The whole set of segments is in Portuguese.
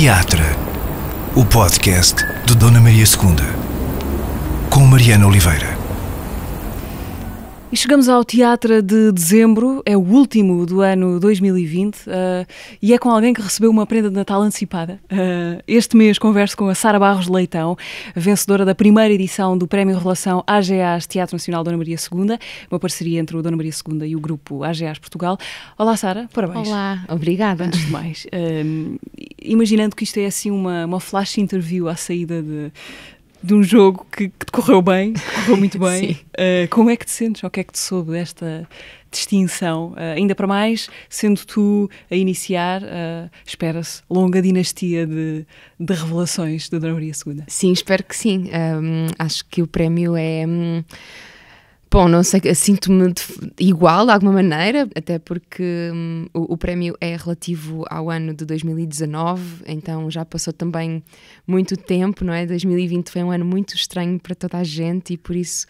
Teatro, o podcast de Dona Maria II, com Mariana Oliveira. E chegamos ao Teatro de Dezembro, é o último do ano 2020 uh, eh, e é com alguém que recebeu uma prenda de Natal antecipada. Uh, este mês converso com a Sara Barros Leitão, vencedora da primeira edição do Prémio Relação AGAs Teatro Nacional Dona Maria II, uma parceria entre o Dona Maria II e o grupo AGAs Portugal. Olá Sara, parabéns. Olá, obrigada. Antes de mais, uh, imaginando que isto é assim uma, uma flash interview à saída de, de um jogo que, que decorreu bem, que correu muito bem. Uh, como é que te sentes? O que é que te soube desta distinção? Uh, ainda para mais, sendo tu a iniciar, uh, espera-se, longa dinastia de, de revelações da Dona Maria II. Sim, espero que sim. Um, acho que o prémio é. Um Bom, não sei, sinto-me igual de alguma maneira, até porque hum, o, o, prémio é relativo ao ano de 2019, então já passou também muito tempo, não é? 2020 foi um ano muito estranho para toda a gente e por isso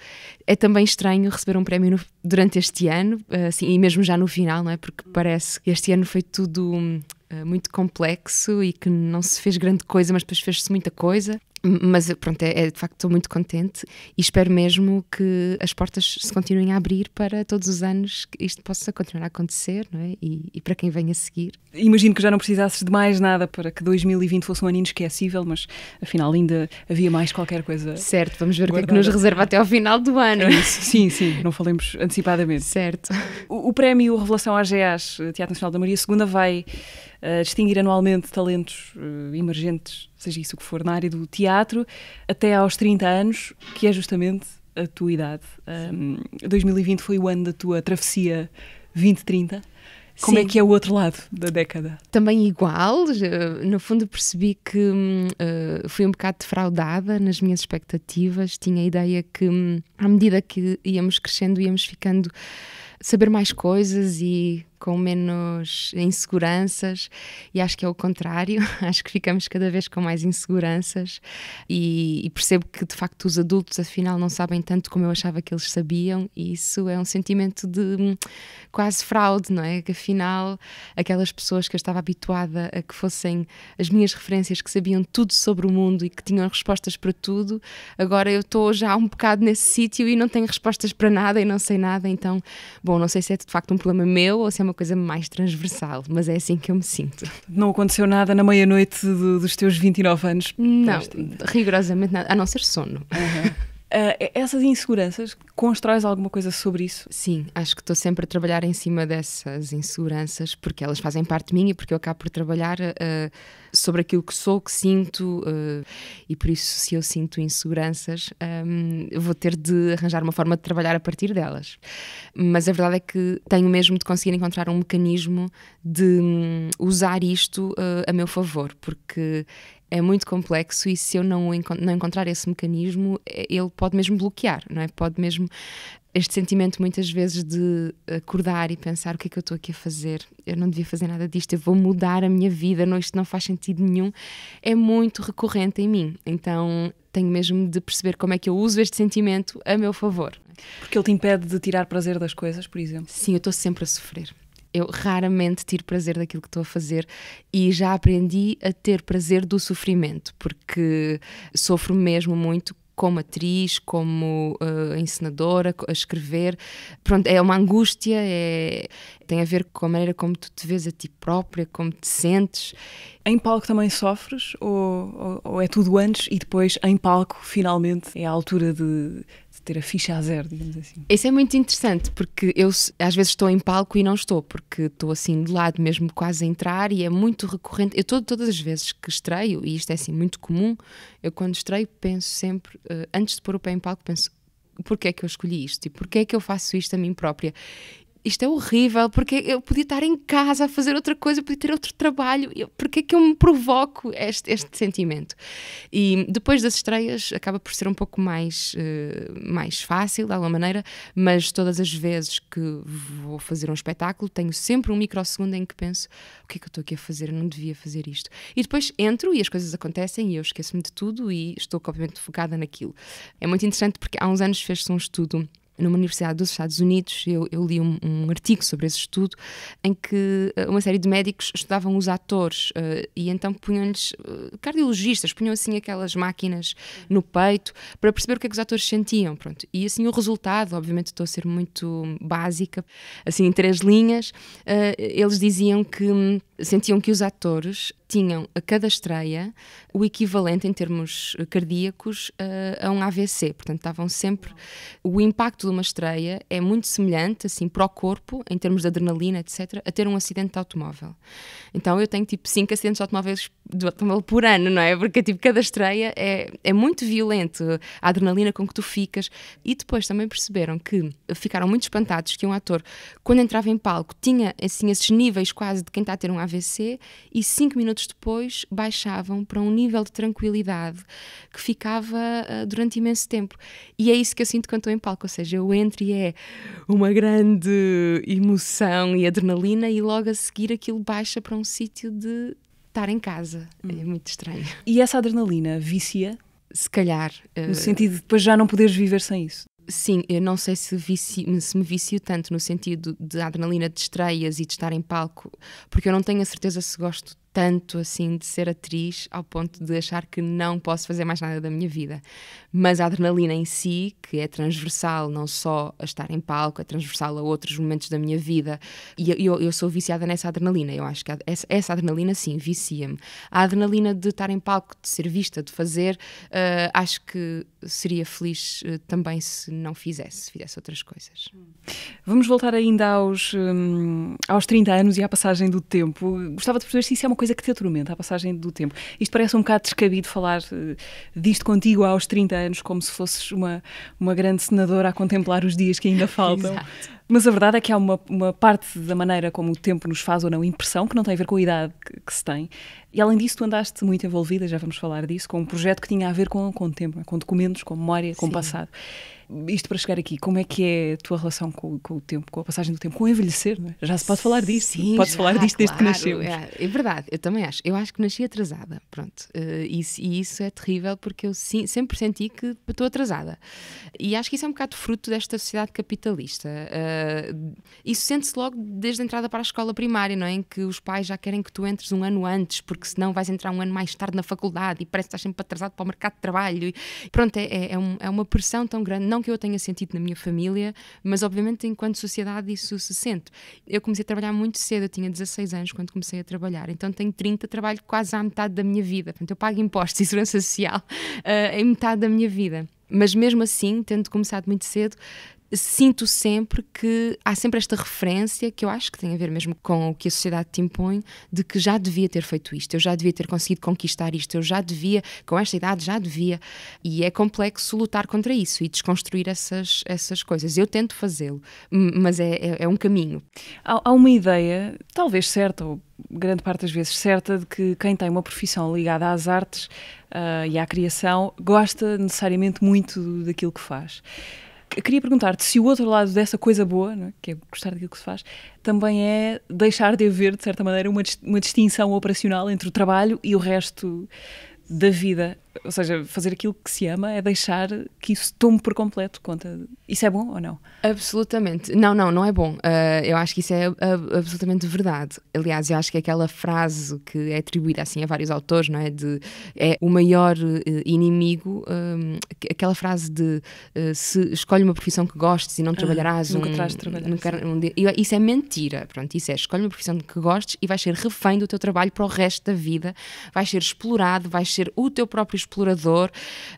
é também estranho receber um prémio no, durante este ano, assim, e mesmo já no final, não é? Porque parece que este ano foi tudo. Hum, eh, muito complexo e que não se fez grande coisa, mas depois fez-se muita coisa mas pronto, é, é, de facto estou muito contente e espero mesmo que as portas se continuem a abrir para todos os anos que isto possa continuar a acontecer não é? e, e para quem venha a seguir. Imagino que já não precisasses de mais nada para que 2020 fosse um ano inesquecível, mas afinal ainda havia mais qualquer coisa. Certo, vamos ver guardada. o que é que nos reserva até ao final do ano. É isso, sim, sim, não falemos antecipadamente. Certo. O, o prémio Revelação AGAs Teatro Nacional da Maria II vai eh, distinguir anualmente talentos uh, emergentes, seja isso o que for, na área do teatro, até aos 30 anos, que é justamente a tua idade. Um, 2020 foi o ano da tua travessia 2030. Como é Sim. é que é o outro lado da década? Também igual. No fundo, percebi que uh, fui um bocado defraudada nas minhas expectativas. Tinha a ideia que, hum, à medida que íamos crescendo, íamos ficando saber mais coisas e com menos inseguranças, e acho que é o contrário, acho que ficamos cada vez com mais inseguranças, e, e percebo que de facto os adultos afinal não sabem tanto como eu achava que eles sabiam, e isso é um sentimento de hum, quase fraude, não é? Que afinal aquelas pessoas que eu estava habituada a que fossem as minhas referências, que sabiam tudo sobre o mundo e que tinham respostas para tudo, agora eu estou já um bocado nesse sítio e não tenho respostas para nada e não sei nada, então, bom, não sei se é de facto um problema meu ou se é uma uma coisa mais transversal, mas é assim que eu me sinto. Não aconteceu nada na meia-noite do, dos teus 29 anos? Não, rigorosamente nada, a não ser sono. Uhum. Uh, essas inseguranças, constróis alguma coisa sobre isso? Sim, acho que estou sempre a trabalhar em cima dessas inseguranças, porque elas fazem parte de mim e porque eu acabo por trabalhar uh, sobre aquilo que sou, que sinto, uh, e por isso, se eu sinto inseguranças, um, vou ter de arranjar uma forma de trabalhar a partir delas. Mas a verdade é que tenho mesmo de conseguir encontrar um mecanismo de hum, usar isto a meu favor, porque é muito complexo e se eu não, encont não encontrar esse mecanismo, é, ele pode mesmo bloquear, não é? Pode mesmo este sentimento muitas vezes de acordar e pensar o que é que eu estou aqui a fazer, eu não devia fazer nada disto, eu vou mudar a minha vida, não, isto não faz sentido nenhum, é muito recorrente em mim. Então tenho mesmo de perceber como é que eu uso este sentimento a meu favor. Porque ele te impede de tirar prazer das coisas, por exemplo? Sim, eu estou sempre a sofrer. Eu raramente tiro prazer daquilo que estou a fazer e já aprendi a ter prazer do sofrimento, porque sofro mesmo muito como atriz, como uh, encenadora, a escrever. Pronto, é uma angústia, é... tem a ver com a maneira como tu te vês a ti própria, como te sentes. Em palco também sofres? Ou, ou, ou é tudo antes e depois em palco finalmente é a altura de ter a ficha a zero, digamos assim. Isso é muito interessante, porque eu às vezes estou em palco e não estou, porque estou assim de lado mesmo quase a entrar e é muito recorrente. Eu todo, todas as vezes que estreio, e isto é assim muito comum, eu quando estreio penso sempre, uh, antes de pôr o pé em palco, penso porque é que eu escolhi isto e porque é que eu faço isto a mim própria isto é horrível, porque eu podia estar em casa a fazer outra coisa, eu podia ter outro trabalho, porque é que eu me provoco este, este sentimento? E depois das estreias acaba por ser um pouco mais, uh, mais fácil, de alguma maneira, mas todas as vezes que vou fazer um espetáculo tenho sempre um microsegundo em que penso o que é que eu estou aqui a fazer, eu não devia fazer isto. E depois entro e as coisas acontecem e eu esqueço-me de tudo e estou completamente focada naquilo. É muito interessante porque há uns anos fez-se um estudo numa universidade dos Estados Unidos, eu, eu li um, um, artigo sobre esse estudo em que eh, uma série de médicos estudavam os atores uh, e então punham-lhes uh, cardiologistas, punham assim aquelas máquinas no peito para perceber o que é que os atores sentiam, pronto. E assim o resultado, obviamente estou a ser muito básica, assim em três linhas, uh, eles diziam que hum, sentiam que os atores tinham a cada estreia o equivalente em termos eh, cardíacos a, a um AVC. Portanto, estavam sempre. O impacto de uma estreia é muito semelhante, assim, para o corpo, em termos de adrenalina, etc., a ter um acidente de automóvel. Então, eu tenho tipo 5 acidentes de automóveis de automóvel por ano, não é? Porque tipo, cada estreia é, é muito violento, a adrenalina com que tu ficas. E depois também perceberam que ficaram muito espantados que um ator, quando entrava em palco, tinha assim esses níveis quase de quem está a ter um AVC e 5 minutos minutos depois baixavam para um nível de tranquilidade que ficava uh, durante imenso tempo. E é isso que eu sinto quando estou em palco, ou seja, eu entro e é uma grande emoção e adrenalina e logo a seguir aquilo baixa para um sítio de estar em casa. É hum. É muito estranho. E essa adrenalina vicia? Se calhar. Uh... No sentido de depois já não poderes viver sem isso. Sim, eu não sei se, vicio, se me vicio tanto no sentido de adrenalina de estreias e de estar em palco, porque eu não tenho a certeza se gosto tanto assim de ser atriz ao ponto de achar que não posso fazer mais nada da minha vida. Mas a adrenalina em si, que é transversal não só a estar em palco, é transversal a outros momentos da minha vida, e eu, eu sou viciada nessa adrenalina. Eu acho que essa, essa adrenalina, sim, vicia-me. A adrenalina de estar em palco, de ser vista, de fazer, uh, acho que seria feliz uh, também se não fizesse, se fizesse outras coisas. Vamos voltar ainda aos, um, aos 30 anos e à passagem do tempo. Gostava de perceber se isso é uma coisa que te atormenta, a passagem do tempo. Isto parece um bocado descabido falar uh, disto contigo aos 30 anos, como se fosses uma, uma grande senadora a contemplar os dias que ainda faltam. Mas a verdade é que há uma, uma parte da maneira como o tempo nos faz ou não impressão, que não tem a ver com a idade que, que se tem. E além disso, tu andaste muito envolvida, já vamos falar disso, com um projeto que tinha a ver com, com o tempo, com documentos, com memória, com o passado isto para chegar aqui, como é que é a tua relação com, com o tempo, com a passagem do tempo, com o envelhecer, não é? Já se pode falar disto, Sim, pode falar disto claro, desde que nasceu. É, é, verdade, eu também acho. Eu acho que nasci atrasada, pronto. Uh, isso, e isso é terrível porque eu sempre senti que estou atrasada. E acho que isso é um bocado fruto desta sociedade capitalista. Uh, isso sente-se logo desde a entrada para a escola primária, não é? Em que os pais já querem que tu entres um ano antes, porque senão vais entrar um ano mais tarde na faculdade e parece que estás sempre atrasado para o mercado de trabalho. E, pronto, é, é, é um, é uma pressão tão grande. Não que eu tenha sentido na minha família, mas obviamente enquanto sociedade isso se sente. Eu comecei a trabalhar muito cedo, eu tinha 16 anos quando comecei a trabalhar, então tenho 30, trabalho quase à metade da minha vida. Portanto, eu pago impostos e segurança social uh, em metade da minha vida mas mesmo assim, tendo começado muito cedo, sinto sempre que há sempre esta referência que eu acho que tem a ver mesmo com o que a sociedade te impõe de que já devia ter feito isto, eu já devia ter conseguido conquistar isto, eu já devia, com esta idade já devia. E é complexo lutar contra isso e desconstruir essas, essas coisas. Eu tento fazê-lo, mas é, é, é, um caminho. Há, há uma ideia, talvez certa ou grande parte das vezes certa de que quem tem uma profissão ligada às artes uh, e à criação gosta necessariamente muito daquilo que faz. Queria perguntar-te se o outro lado dessa coisa boa, é? que é gostar daquilo que se faz, também é deixar de haver, de certa maneira, uma, uma distinção operacional entre o trabalho e o resto da vida ou seja, fazer aquilo que se ama é deixar que isso tome por completo conta. Isso é bom ou não? Absolutamente. Não, não, não é bom. Uh, eu acho que isso é uh, absolutamente verdade. Aliás, eu acho que aquela frase que é atribuída assim a vários autores, não é? De é o maior uh, inimigo, hum, aquela frase de eh, se escolhe uma profissão que gostes e não ah, trabalharás. nunca um, terás de trabalhar. Nunca, um, é, isso é mentira. Pronto, isso é escolhe uma profissão que gostes e vais ser refém do teu trabalho para o resto da vida, vais ser explorado, vais ser o teu próprio explorador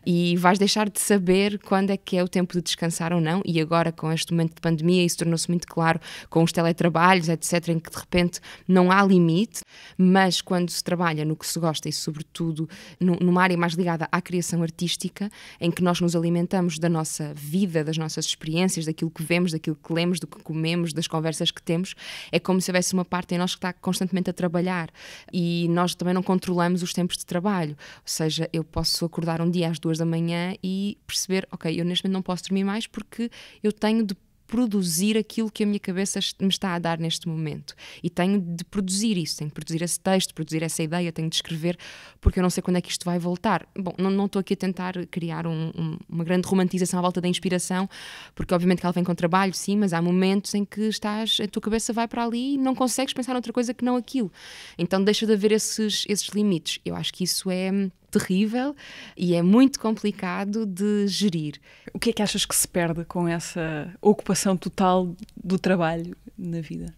e vais deixar de saber quando é que é o tempo de descansar ou não. E agora, com este momento de pandemia, isso tornou-se muito claro com os teletrabalhos, etc., em que de repente não há limite, mas quando se trabalha no que se gosta e, sobretudo, numa área mais ligada à criação artística, em que nós nos alimentamos da nossa vida, das nossas experiências, daquilo que vemos, daquilo que lemos, do que comemos, das conversas que temos, é como se houvesse uma parte em nós que está constantemente a trabalhar e nós também não controlamos os tempos de trabalho. Ou seja, eu posso acordar um dia às duas da manhã e perceber, ok, eu neste momento não posso dormir mais porque eu tenho de produzir aquilo que a minha cabeça me está a dar neste momento. E tenho de produzir isso, tenho de produzir esse texto, produzir essa ideia, tenho de escrever, porque eu não sei quando é que isto vai voltar. Bom, não estou aqui a tentar criar um, um, uma grande romantização à volta da inspiração, porque obviamente que ela vem com trabalho, sim, mas há momentos em que estás, a tua cabeça vai para ali e não consegues pensar noutra coisa que não aquilo. Então deixa de haver esses, esses limites. Eu acho que isso é terrível e é muito complicado de gerir. O que é que achas que se perde com essa ocupação total do trabalho na vida?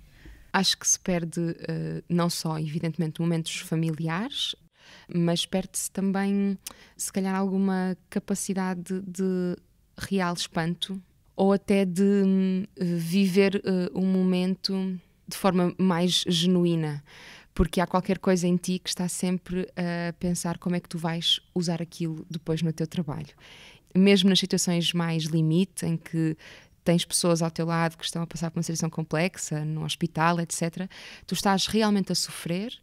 Acho que se perde uh, não só, evidentemente, momentos familiares, mas perde-se também, se calhar, alguma capacidade de real espanto ou até de hum, viver uh, um momento de forma mais genuína porque há qualquer coisa em ti que está sempre a pensar como é que tu vais usar aquilo depois no teu trabalho. Mesmo nas situações mais limite, em que tens pessoas ao teu lado que estão a passar por uma situação complexa, num hospital, etc., tu estás realmente a sofrer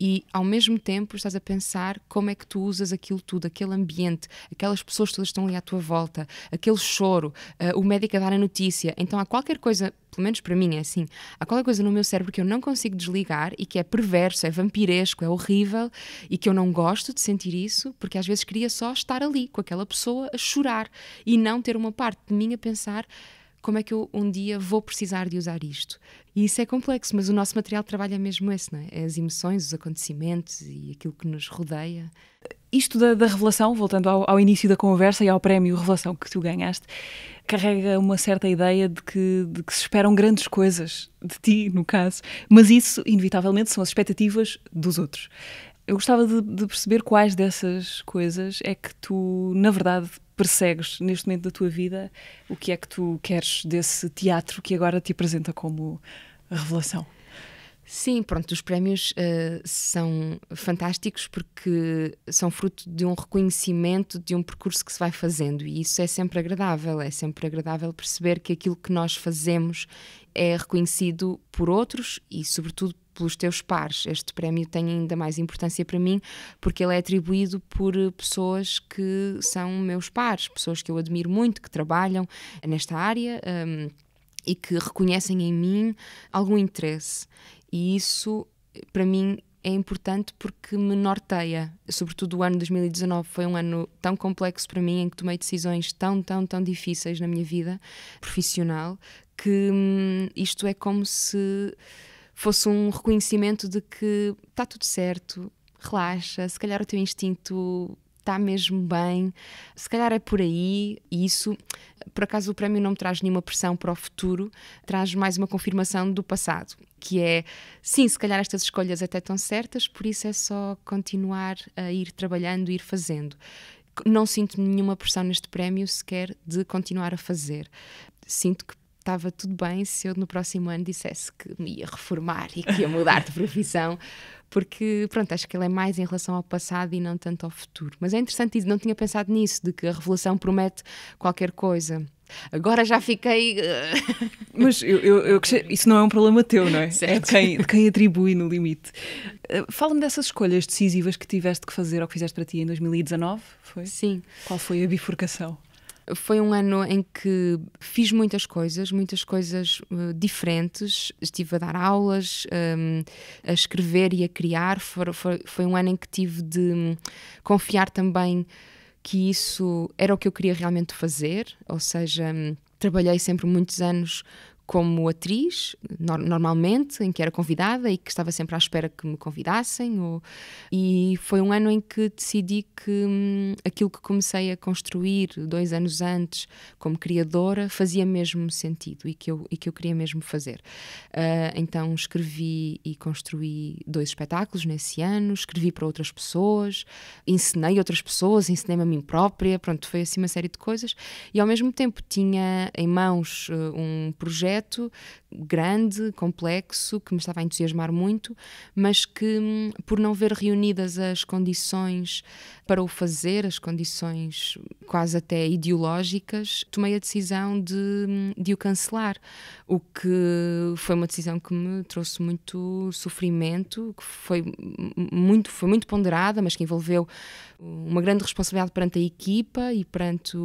e ao mesmo tempo estás a pensar como é que tu usas aquilo tudo, aquele ambiente, aquelas pessoas todas que estão ali à tua volta, aquele choro, uh, o médico a dar a notícia. Então há qualquer coisa, pelo menos para mim é assim, há qualquer coisa no meu cérebro que eu não consigo desligar e que é perverso, é vampiresco, é horrível e que eu não gosto de sentir isso porque às vezes queria só estar ali com aquela pessoa a chorar e não ter uma parte de mim a pensar como é que eu um dia vou precisar de usar isto? E isso é complexo, mas o nosso material trabalha é mesmo esse, não é? é? as emoções, os acontecimentos e aquilo que nos rodeia. Isto da, da revelação, voltando ao, ao, início da conversa e ao prémio Revelação que tu ganhaste, carrega uma certa ideia de que, de que se esperam grandes coisas de ti, no caso, mas isso, inevitavelmente, são as expectativas dos outros. Eu gostava de, de, perceber quais dessas coisas é que tu, na verdade, persegues neste momento da tua vida? O que é que tu queres desse teatro que agora te apresenta como revelação? Sim, pronto, os prémios uh, são fantásticos porque são fruto de um reconhecimento de um percurso que se vai fazendo e isso é sempre agradável, é sempre agradável perceber que aquilo que nós fazemos é reconhecido por outros e, sobretudo, pelos teus pares. Este prémio tem ainda mais importância para mim porque ele é atribuído por eh, pessoas que são meus pares, pessoas que eu admiro muito, que trabalham nesta área. Um, e que reconhecem em mim algum interesse. E isso, para mim, é importante porque me norteia. Sobretudo o ano 2019 foi um ano tão complexo para mim, em que tomei decisões tão, tão, tão difíceis na minha vida profissional, que hum, isto é como se fosse um reconhecimento de que está tudo certo, relaxa, se calhar o teu instinto está mesmo bem, se calhar é por aí, e isso, por acaso, o prémio não me traz nenhuma pressão para o futuro, traz mais uma confirmação do passado, que é, sim, se calhar estas escolhas até estão certas, por isso é só continuar a ir trabalhando, ir fazendo. Não sinto nenhuma pressão neste prémio sequer de continuar a fazer. Sinto que estava tudo bem se eu no próximo ano dissesse que me ia reformar e que ia mudar de profissão, porque pronto, acho que ele é mais em relação ao passado e não tanto ao futuro. Mas é interessante isso, não tinha pensado nisso, de que a revolução promete qualquer coisa. Agora já fiquei. Eh, Mas eu, eu, eu, isso não é um problema teu, não é? é certo. É quem, quem atribui no limite. Eh, fala-me dessas escolhas decisivas que tiveste que fazer ou que fizeste para ti em 2019, foi? Sim. Qual foi a bifurcação? Foi um ano em que fiz muitas coisas, muitas coisas uh, diferentes. Estive a dar aulas, um, ehm, a escrever e a criar. Foi, foi um ano em que tive de um, confiar também que isso era o que eu queria realmente fazer, ou seja, hum, trabalhei sempre muitos anos como atriz, no normalmente, em que era convidada e que estava sempre à espera que me convidassem. Ou... E foi um ano em que decidi que hum, aquilo que comecei a construir dois anos antes, como criadora, fazia mesmo sentido e que eu, e que eu queria mesmo fazer. Uh, então escrevi e construí dois espetáculos nesse ano, escrevi para outras pessoas, ensinei outras pessoas, ensinei-me a mim própria, pronto, foi assim uma série de coisas. E ao mesmo tempo tinha em mãos uh, um projeto projeto grande, complexo, que me estava a entusiasmar muito, mas que, hum, por não ver reunidas as condições para o fazer, as condições quase até ideológicas, tomei a decisão de, hum, de o cancelar, o que foi uma decisão que me trouxe muito sofrimento, que foi hum, muito, foi muito ponderada, mas que envolveu uma grande responsabilidade perante a equipa e perante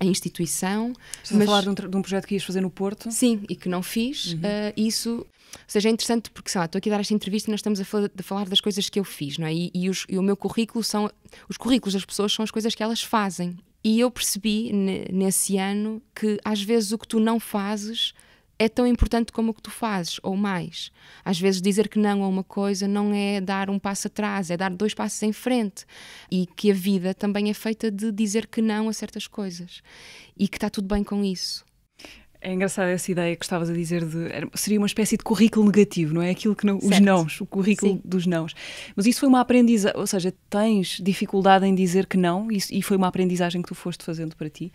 a instituição. Estás mas... a falar de um, de um, projeto que ias fazer no Porto? Sim, e que não fiz. Uhum. Uh, isso ou seja, é interessante porque, sei lá, estou aqui a dar esta entrevista e nós estamos a falar, falar, das coisas que eu fiz, não é? E, e, os, e, o meu currículo são. Os currículos das pessoas são as coisas que elas fazem. E eu percebi nesse ano que às vezes o que tu não fazes é tão importante como o que tu fazes, ou mais. Às vezes, dizer que não a uma coisa não é dar um passo atrás, é dar dois passos em frente. E que a vida também é feita de dizer que não a certas coisas. E que está tudo bem com isso. É engraçada essa ideia que estavas a dizer de seria uma espécie de currículo negativo, não é? Aquilo que não, os nãos, o currículo Sim. dos nãos. Mas isso foi uma aprendizagem, ou seja, tens dificuldade em dizer que não e foi uma aprendizagem que tu foste fazendo para ti?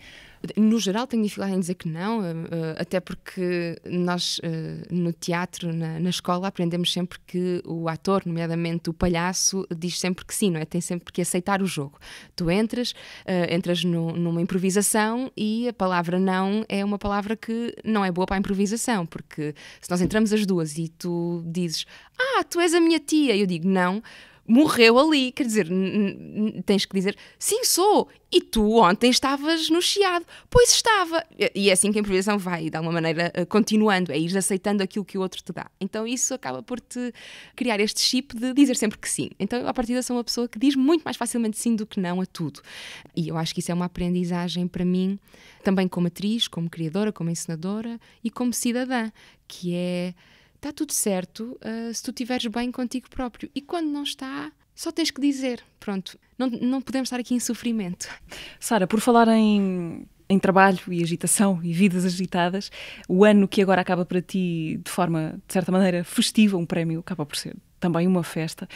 No geral tenho dificuldade em dizer que não, eh, eh, até porque nós eh, no teatro, na, na escola, aprendemos sempre que o ator, nomeadamente o palhaço, diz sempre que sim, não é? Tem sempre que aceitar o jogo. Tu entras, entras no, numa improvisação e a palavra não é uma palavra que não é boa para a improvisação, porque se nós entramos as duas e tu dizes, ah, tu és a minha tia, eu digo, não morreu ali. Quer dizer, tens que dizer, sim, sou. E tu ontem estavas no chiado. Pois estava. E é assim que a improvisação vai, de alguma maneira, eh, continuando. É ir aceitando aquilo que o outro te dá. Então isso acaba por te criar este chip de dizer sempre que sim. Então, a partir da sou uma pessoa que diz muito mais facilmente sim do que não a tudo. E eu acho que isso é uma aprendizagem para mim, também como atriz, como criadora, como ensinadora e como cidadã, que é está tudo certo uh, se tu estiveres bem contigo próprio. E quando não está, só tens que dizer. Pronto, não, não podemos estar aqui em sofrimento. Sara, por falar em, em trabalho e agitação e vidas agitadas, o ano que agora acaba para ti de forma, de certa maneira, festiva, um prémio acaba por ser também uma festa,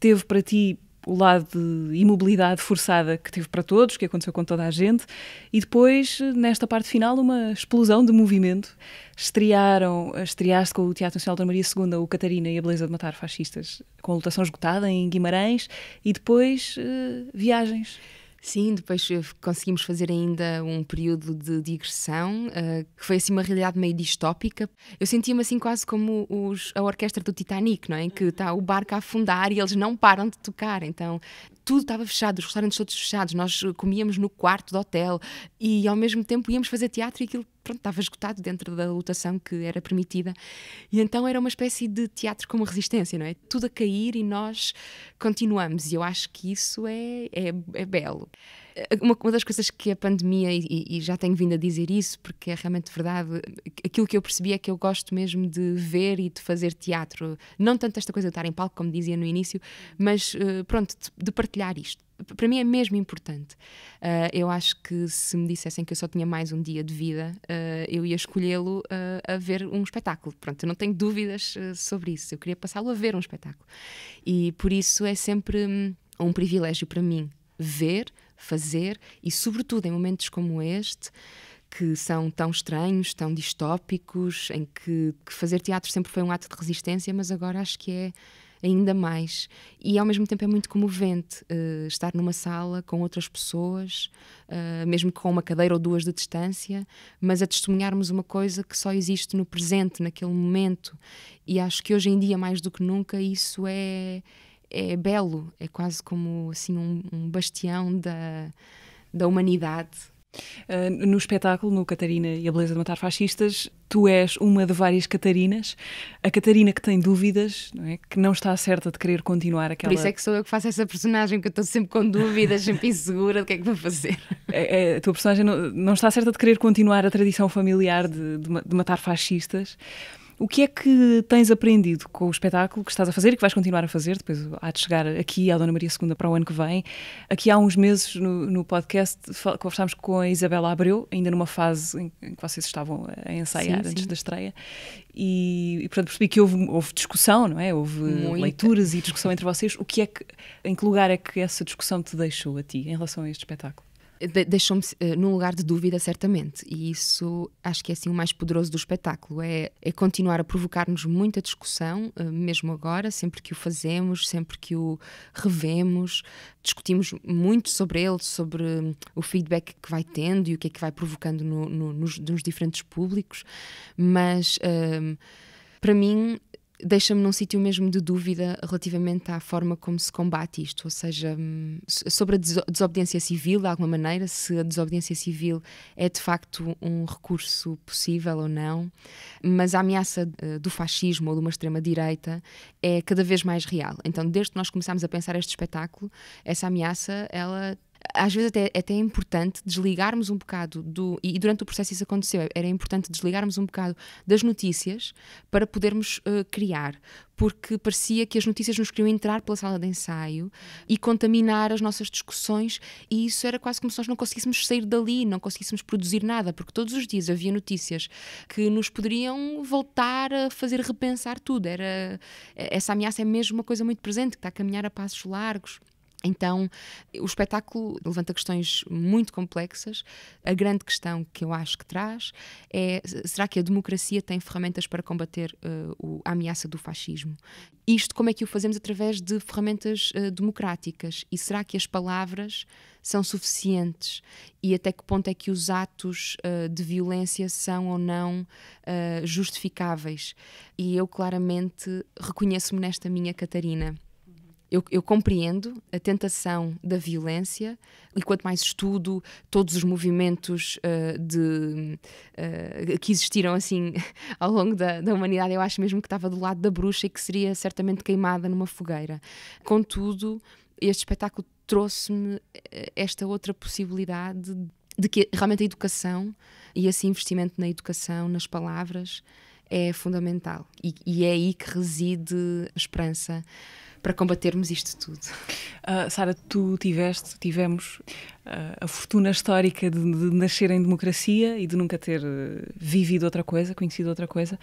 teve para ti o lado de imobilidade forçada que teve para todos, que aconteceu com toda a gente, e depois, nesta parte final, uma explosão de movimento. Estrearam, estreaste com o Teatro Nacional da Maria II o Catarina e a Beleza de Matar Fascistas, com a lutação esgotada em Guimarães, e depois eh, viagens. Sim, depois eh, conseguimos fazer ainda um período de digressão, uh, que foi assim uma realidade meio distópica. Eu sentia-me assim quase como os, a orquestra do Titanic, não é? Em que está uhum. o barco a afundar e eles não param de tocar. Então tudo estava fechado, os restaurantes todos fechados, nós comíamos no quarto do hotel e ao mesmo tempo íamos fazer teatro e aquilo pronto, estava esgotado dentro da lotação que era permitida. E então era uma espécie de teatro como resistência, não é? Tudo a cair e nós continuamos. E eu acho que isso é, é, é belo uma, uma, das coisas que a pandemia, e, e, já tenho vindo a dizer isso, porque é realmente verdade, aquilo que eu percebi é que eu gosto mesmo de ver e de fazer teatro. Não tanto esta coisa de estar em palco, como dizia no início, mas eh, pronto, de, de partilhar isto. Para mim é mesmo importante. Uh, eu acho que se me dissessem que eu só tinha mais um dia de vida, uh, eu ia escolhê-lo uh, a ver um espetáculo. Pronto, eu não tenho dúvidas sobre isso. Eu queria passá-lo a ver um espetáculo. E por isso é sempre um, um privilégio para mim ver, fazer e, sobretudo, em momentos como este, que são tão estranhos, tão distópicos, em que, que fazer teatro sempre foi um ato de resistência, mas agora acho que é ainda mais. E ao mesmo tempo é muito comovente uh, estar numa sala com outras pessoas, uh, mesmo com uma cadeira ou duas de distância, mas a testemunharmos uma coisa que só existe no presente, naquele momento. E acho que hoje em dia, mais do que nunca, isso é, é belo, é quase como assim um, um bastião da, da humanidade. Uh, no espetáculo, no Catarina e a Beleza de Matar Fascistas, tu és uma de várias Catarinas. A Catarina que tem dúvidas, não é? que não está certa de querer continuar aquela. Por isso é que sou eu que faço essa personagem, que eu estou sempre com dúvidas, sempre insegura do que é que vou fazer. É, é, a tua personagem não, não, está certa de querer continuar a tradição familiar de, de, de matar fascistas. O que é que tens aprendido com o espetáculo que estás a fazer e que vais continuar a fazer? Depois há de chegar aqui à Dona Maria II para o ano que vem. Aqui há uns meses no, no podcast conversámos com a Isabela Abreu, ainda numa fase em que vocês estavam a ensaiar sim, antes sim. da estreia. E, e portanto percebi que houve, houve discussão, não é? Houve Muita. leituras e discussão entre vocês. O que é que, em que lugar é que essa discussão te deixou a ti em relação a este espetáculo? de deixou-me uh, num lugar de dúvida, certamente. E isso acho que é assim o mais poderoso do espetáculo: é, é continuar a provocar-nos muita discussão, uh, mesmo agora, sempre que o fazemos, sempre que o revemos. Discutimos muito sobre ele, sobre hum, o feedback que vai tendo e o que é que vai provocando no, no, nos, nos, diferentes públicos, mas. Hum, para mim deixa-me num sítio mesmo de dúvida relativamente à forma como se combate isto, ou seja, hum, sobre a desobediência civil, de alguma maneira, se a desobediência civil é de facto um recurso possível ou não, mas a ameaça eh, do fascismo ou de uma extrema-direita é cada vez mais real. Então, desde que nós começámos a pensar este espetáculo, essa ameaça, ela às vezes até, até é importante desligarmos um bocado do. E, durante o processo isso aconteceu, era importante desligarmos um bocado das notícias para podermos uh, criar, porque parecia que as notícias nos queriam entrar pela sala de ensaio e contaminar as nossas discussões, e isso era quase como se nós não conseguíssemos sair dali, não conseguíssemos produzir nada, porque todos os dias havia notícias que nos poderiam voltar a fazer repensar tudo. Era, essa ameaça é mesmo uma coisa muito presente, que está a caminhar a passos largos. Então, o espetáculo levanta questões muito complexas. A grande questão que eu acho que traz é: será que a democracia tem ferramentas para combater uh, o, a ameaça do fascismo? Isto, como é que o fazemos através de ferramentas uh, democráticas? E será que as palavras são suficientes? E até que ponto é que os atos uh, de violência são ou não justificáveis? E eu claramente reconheço-me nesta minha Catarina eu, eu, compreendo a tentação da violência e quanto mais estudo todos os movimentos uh, de, uh, que existiram assim ao longo da, da, humanidade, eu acho mesmo que estava do lado da bruxa e que seria certamente queimada numa fogueira. Contudo, este espetáculo trouxe-me eh, esta outra possibilidade de que realmente a educação e esse investimento na educação, nas palavras, é fundamental. e, e é aí que reside a esperança para combatermos isto tudo. Uh, Sara, tu tiveste, tivemos uh, a fortuna histórica de, de, nascer em democracia e de nunca ter ah, vivido outra coisa, conhecido outra coisa.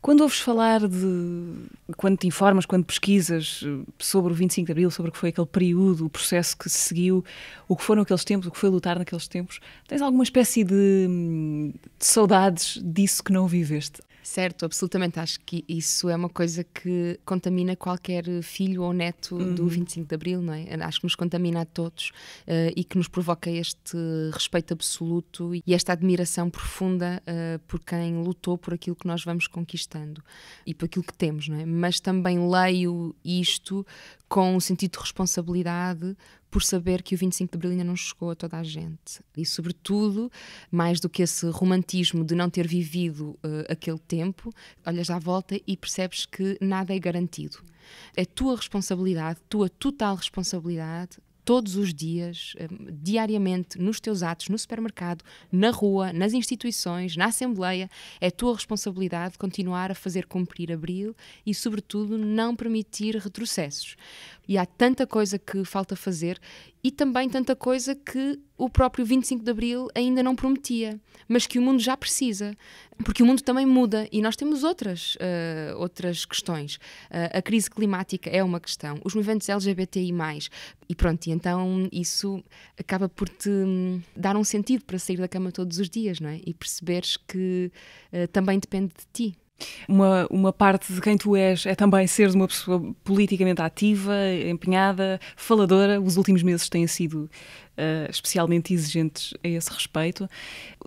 Quando ouves falar de. quando te informas, quando pesquisas sobre o 25 de Abril, sobre o que foi aquele período, o processo que se seguiu, o que foram aqueles tempos, o que foi lutar naqueles tempos, tens alguma espécie de, hum, de saudades disso que não viveste? Certo, absolutamente. Acho que isso é uma coisa que contamina qualquer filho ou neto uhum. do 25 de Abril, não é? Acho que nos contamina a todos uh, e que nos provoca este respeito absoluto e esta admiração profunda uh, por quem lutou por aquilo que nós vamos conquistando e por aquilo que temos, não é? Mas também leio isto com um sentido de responsabilidade, por saber que o 25 de Abril ainda não chegou a toda a gente. E, sobretudo, mais do que esse romantismo de não ter vivido uh, aquele tempo, olhas à volta e percebes que nada é garantido. É tua responsabilidade, tua total responsabilidade, todos os dias, hum, diariamente, nos teus atos, no supermercado, na rua, nas instituições, na Assembleia. É tua responsabilidade continuar a fazer cumprir Abril e, sobretudo, não permitir retrocessos. E há tanta coisa que falta fazer e também tanta coisa que o próprio 25 de Abril ainda não prometia, mas que o mundo já precisa, porque o mundo também muda e nós temos outras, uh, outras questões. Uh, a crise climática é uma questão, os movimentos LGBTI, e pronto, e então isso acaba por te hum, dar um sentido para sair da cama todos os dias, não é? E perceberes que uh, também depende de ti. Uma, uma parte de quem tu és é também seres uma pessoa politicamente ativa, empenhada, faladora. Os últimos meses têm sido uh, especialmente exigentes a esse respeito.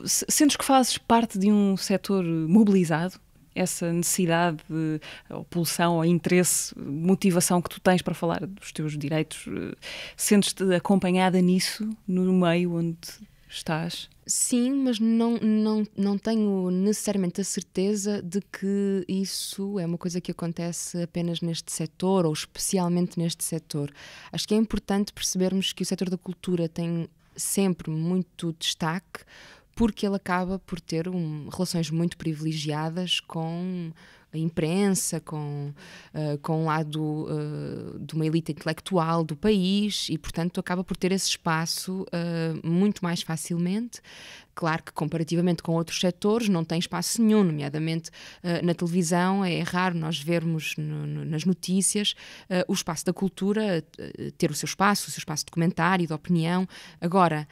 Sentes que fazes parte de um setor mobilizado? Essa necessidade, de, ou pulsão, ou interesse, motivação que tu tens para falar dos teus direitos, eh, sentes-te acompanhada nisso, no meio onde estás? Sim, mas não, não, não tenho necessariamente a certeza de que isso é uma coisa que acontece apenas neste setor ou especialmente neste setor. Acho que é importante percebermos que o setor da cultura tem sempre muito destaque porque ele acaba por ter um, relações muito privilegiadas com a imprensa, com, uh, com o lado uh, de uma elite intelectual do país e, portanto, acaba por ter esse espaço uh, muito mais facilmente. Claro que, comparativamente com outros setores, não tem espaço nenhum, nomeadamente na televisão, é raro nós vermos no, no, nas notícias o espaço da cultura ter o seu espaço, o seu espaço de comentário, de opinião. Agora,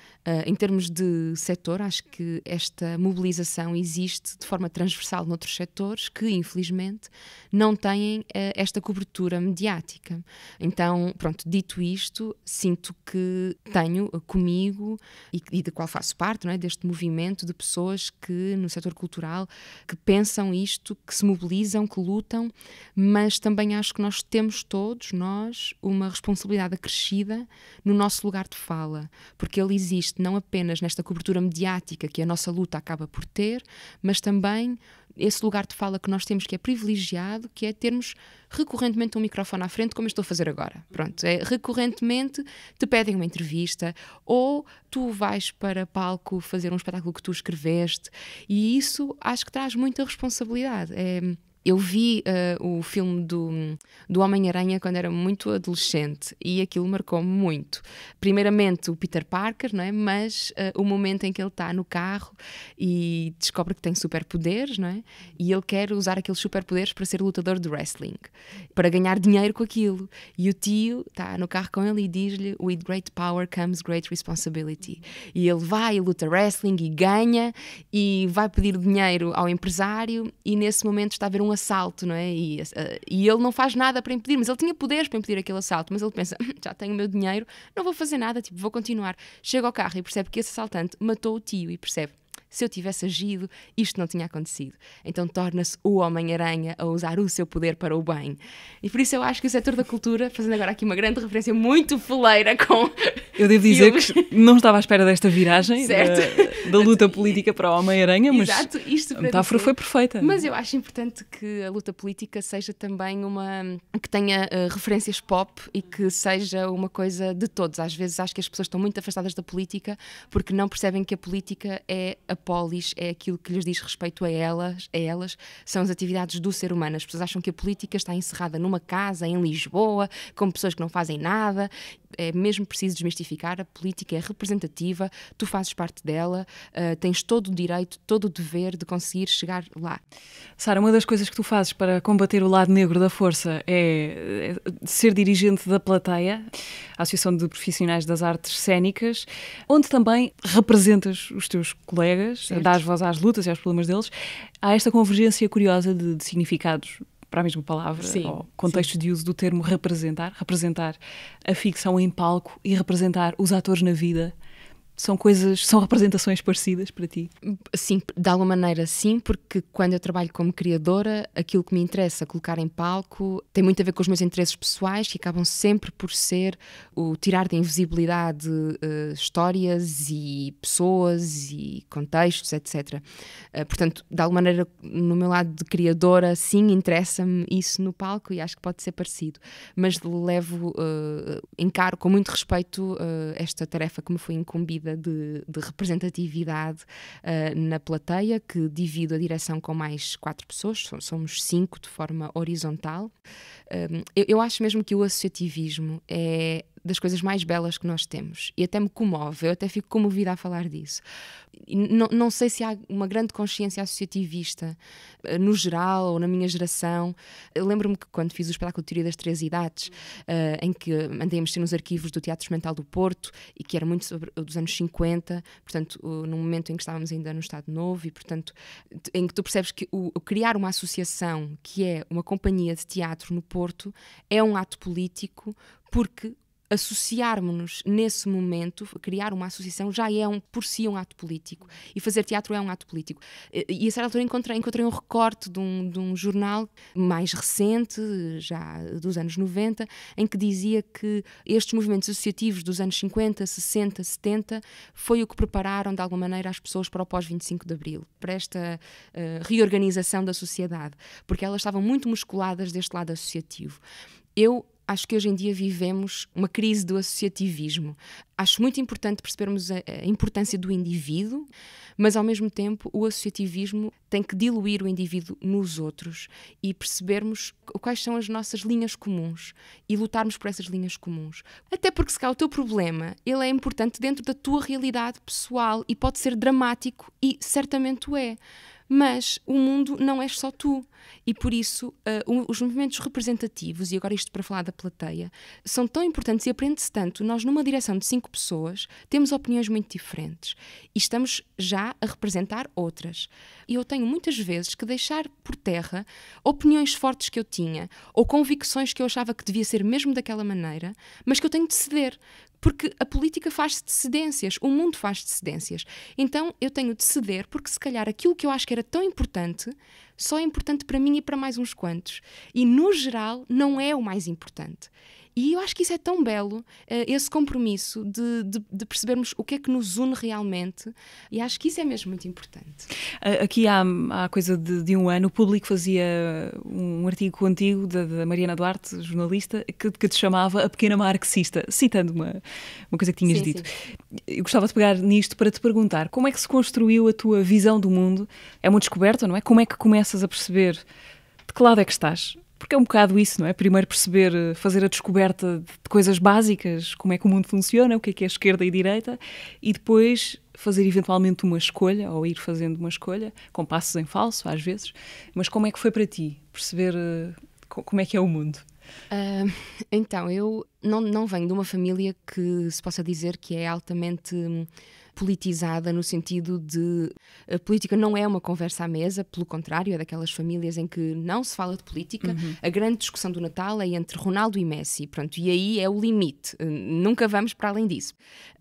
em termos de setor, acho que esta mobilização existe de forma transversal noutros setores que, infelizmente, infelizmente, não têm uh, esta cobertura mediática. Então, pronto, dito isto, sinto que tenho eh, comigo e, e da qual faço parte, não é? deste movimento de pessoas que no setor cultural que pensam isto, que se mobilizam, que lutam, mas também acho que nós temos todos nós uma responsabilidade acrescida no nosso lugar de fala, porque ele existe não apenas nesta cobertura mediática que a nossa luta acaba por ter, mas também esse lugar de fala que nós temos que é privilegiado que é termos recorrentemente um microfone à frente, como eu estou a fazer agora. Pronto, é recorrentemente te pedem uma entrevista ou tu vais para palco fazer um espetáculo que tu escreveste e isso acho que traz muita responsabilidade. É, eu vi uh, o filme do, do Homem-Aranha quando era muito adolescente e aquilo marcou-me muito. Primeiramente o Peter Parker, não é? mas uh, o momento em que ele está no carro e descobre que tem superpoderes não é? e ele quer usar aqueles superpoderes para ser lutador de wrestling, para ganhar dinheiro com aquilo. E o tio está no carro com ele e diz-lhe: With great power comes great responsibility. E ele vai e luta wrestling e ganha e vai pedir dinheiro ao empresário, e nesse momento está a ver um um assalto, não é? E, eh, e ele não faz nada para impedir, mas ele tinha poderes para impedir aquele assalto, mas ele pensa, hum, já tenho o meu dinheiro, não vou fazer nada, tipo, vou continuar. Chega ao carro e percebe que esse assaltante matou o tio e percebe, se eu tivesse agido, isto não tinha acontecido. Então torna-se o Homem-Aranha a usar o seu poder para o bem. E por isso eu acho que o setor da cultura, fazendo agora aqui uma grande referência muito foleira com. Eu devo dizer filmes. que não estava à espera desta viragem da, da, luta política para o Homem-Aranha, mas isto a metáfora dizer. foi perfeita. Mas eu acho importante que a luta política seja também uma. que tenha uh, referências pop e que seja uma coisa de todos. Às vezes acho que as pessoas estão muito afastadas da política porque não percebem que a política é a polis é aquilo que lhes diz respeito a elas, a elas, são as atividades do ser humano. As pessoas acham que a política está encerrada numa casa em Lisboa, com pessoas que não fazem nada é mesmo preciso desmistificar. A política é representativa, tu fazes parte dela, uh, tens todo o direito, todo o dever de conseguir chegar lá. Sara, uma das coisas que tu fazes para combater o lado negro da força é, é ser dirigente da Plateia, a Associação de Profissionais das Artes Cênicas, onde também representas os teus colegas, certo. dás voz às lutas e aos problemas deles. Há esta convergência curiosa de, de significados para a mesma palavra, sim, ao contexto sim. de uso do termo representar, representar a ficção em palco e representar os atores na vida são coisas, são representações parecidas para ti? Sim, de alguma maneira sim, porque quando eu trabalho como criadora, aquilo que me interessa colocar em palco tem muito a ver com os meus interesses pessoais, que acabam sempre por ser o tirar da invisibilidade uh, histórias e pessoas e contextos, etc. Uh, eh, portanto, de alguma maneira, no meu lado de criadora, sim, interessa-me isso no palco e acho que pode ser parecido, mas levo, uh, encaro com muito respeito esta tarefa que me foi incumbida medida de, de representatividade uh, na plateia, que divido a direção com mais quatro pessoas, somos cinco de forma horizontal. Ehm, eu, eu acho mesmo que o associativismo é das coisas mais belas que nós temos. E até me comove, eu até fico comovida a falar disso. Não, não, sei se há uma grande consciência associativista eh, no geral ou na minha geração. Lembro-me que quando fiz o espetáculo de Teoria das Três Idades, uh, em que andei a mexer nos arquivos do Teatro Mental do Porto e que era muito sobre, dos anos 50, portanto, num momento em que estávamos ainda no Estado Novo e, portanto, em que tu percebes que o, o criar uma associação que é uma companhia de teatro no Porto é um ato político porque associarmos-nos nesse momento, criar uma associação, já é um, por si um ato político. E fazer teatro é um ato político. E a certa altura encontrei, encontrei um recorte de um, de um jornal mais recente, já dos anos 90, em que dizia que estes movimentos associativos dos anos 50, 60, 70 foi o que prepararam de alguma maneira as pessoas para o pós-25 de Abril, para esta uh, reorganização da sociedade, porque elas estavam muito musculadas deste lado associativo. Eu acho que hoje em dia vivemos uma crise do associativismo. Acho muito importante percebermos a, importância do indivíduo, mas ao mesmo tempo o associativismo tem que diluir o indivíduo nos outros e percebermos quais são as nossas linhas comuns e lutarmos por essas linhas comuns. Até porque se cá o teu problema, ele é importante dentro da tua realidade pessoal e pode ser dramático e certamente o é mas o mundo não é só tu. E por isso, uh, os movimentos representativos, e agora isto para falar da plateia, são tão importantes e aprende-se tanto. Nós, numa direção de cinco pessoas, temos opiniões muito diferentes e estamos já a representar outras. E eu tenho muitas vezes que deixar por terra opiniões fortes que eu tinha ou convicções que eu achava que devia ser mesmo daquela maneira, mas que eu tenho de ceder porque a política faz de cedências, o mundo faz de cedências. Então eu tenho de ceder, porque se calhar aquilo que eu acho que era tão importante, só é importante para mim e para mais uns quantos. E no geral, não é o mais importante. E eu acho que isso é tão belo, eh, esse compromisso de, de, de, percebermos o que é que nos une realmente, e acho que isso é mesmo muito importante. Eh, aqui há, há coisa de, de um ano, o público fazia eh, um artigo contigo, da, da Mariana Duarte, jornalista, que, que, te chamava a pequena marxista, citando uma, uma coisa que tinhas sim, dito. Sim. Eu gostava de pegar nisto para te perguntar como é que se construiu a tua visão do mundo? É uma descoberta, não é? Como é que começas a perceber de que lado é que estás? Porque é um bocado isso, não é? Primeiro perceber, eh, fazer a descoberta de coisas básicas, como é que o mundo funciona, o que é que é esquerda e direita, e depois fazer eventualmente uma escolha, ou ir fazendo uma escolha, com passos em falso, às vezes. Mas como é que foi para ti? Perceber eh, como é que é o mundo? Uh, então, eu não, não venho de uma família que se possa dizer que é altamente hum, politizada no sentido de a eh, política não é uma conversa à mesa, pelo contrário, é daquelas famílias em que não se fala de política. Uhum. A grande discussão do Natal é entre Ronaldo e Messi, pronto, e aí é o limite, eh, nunca vamos para além disso.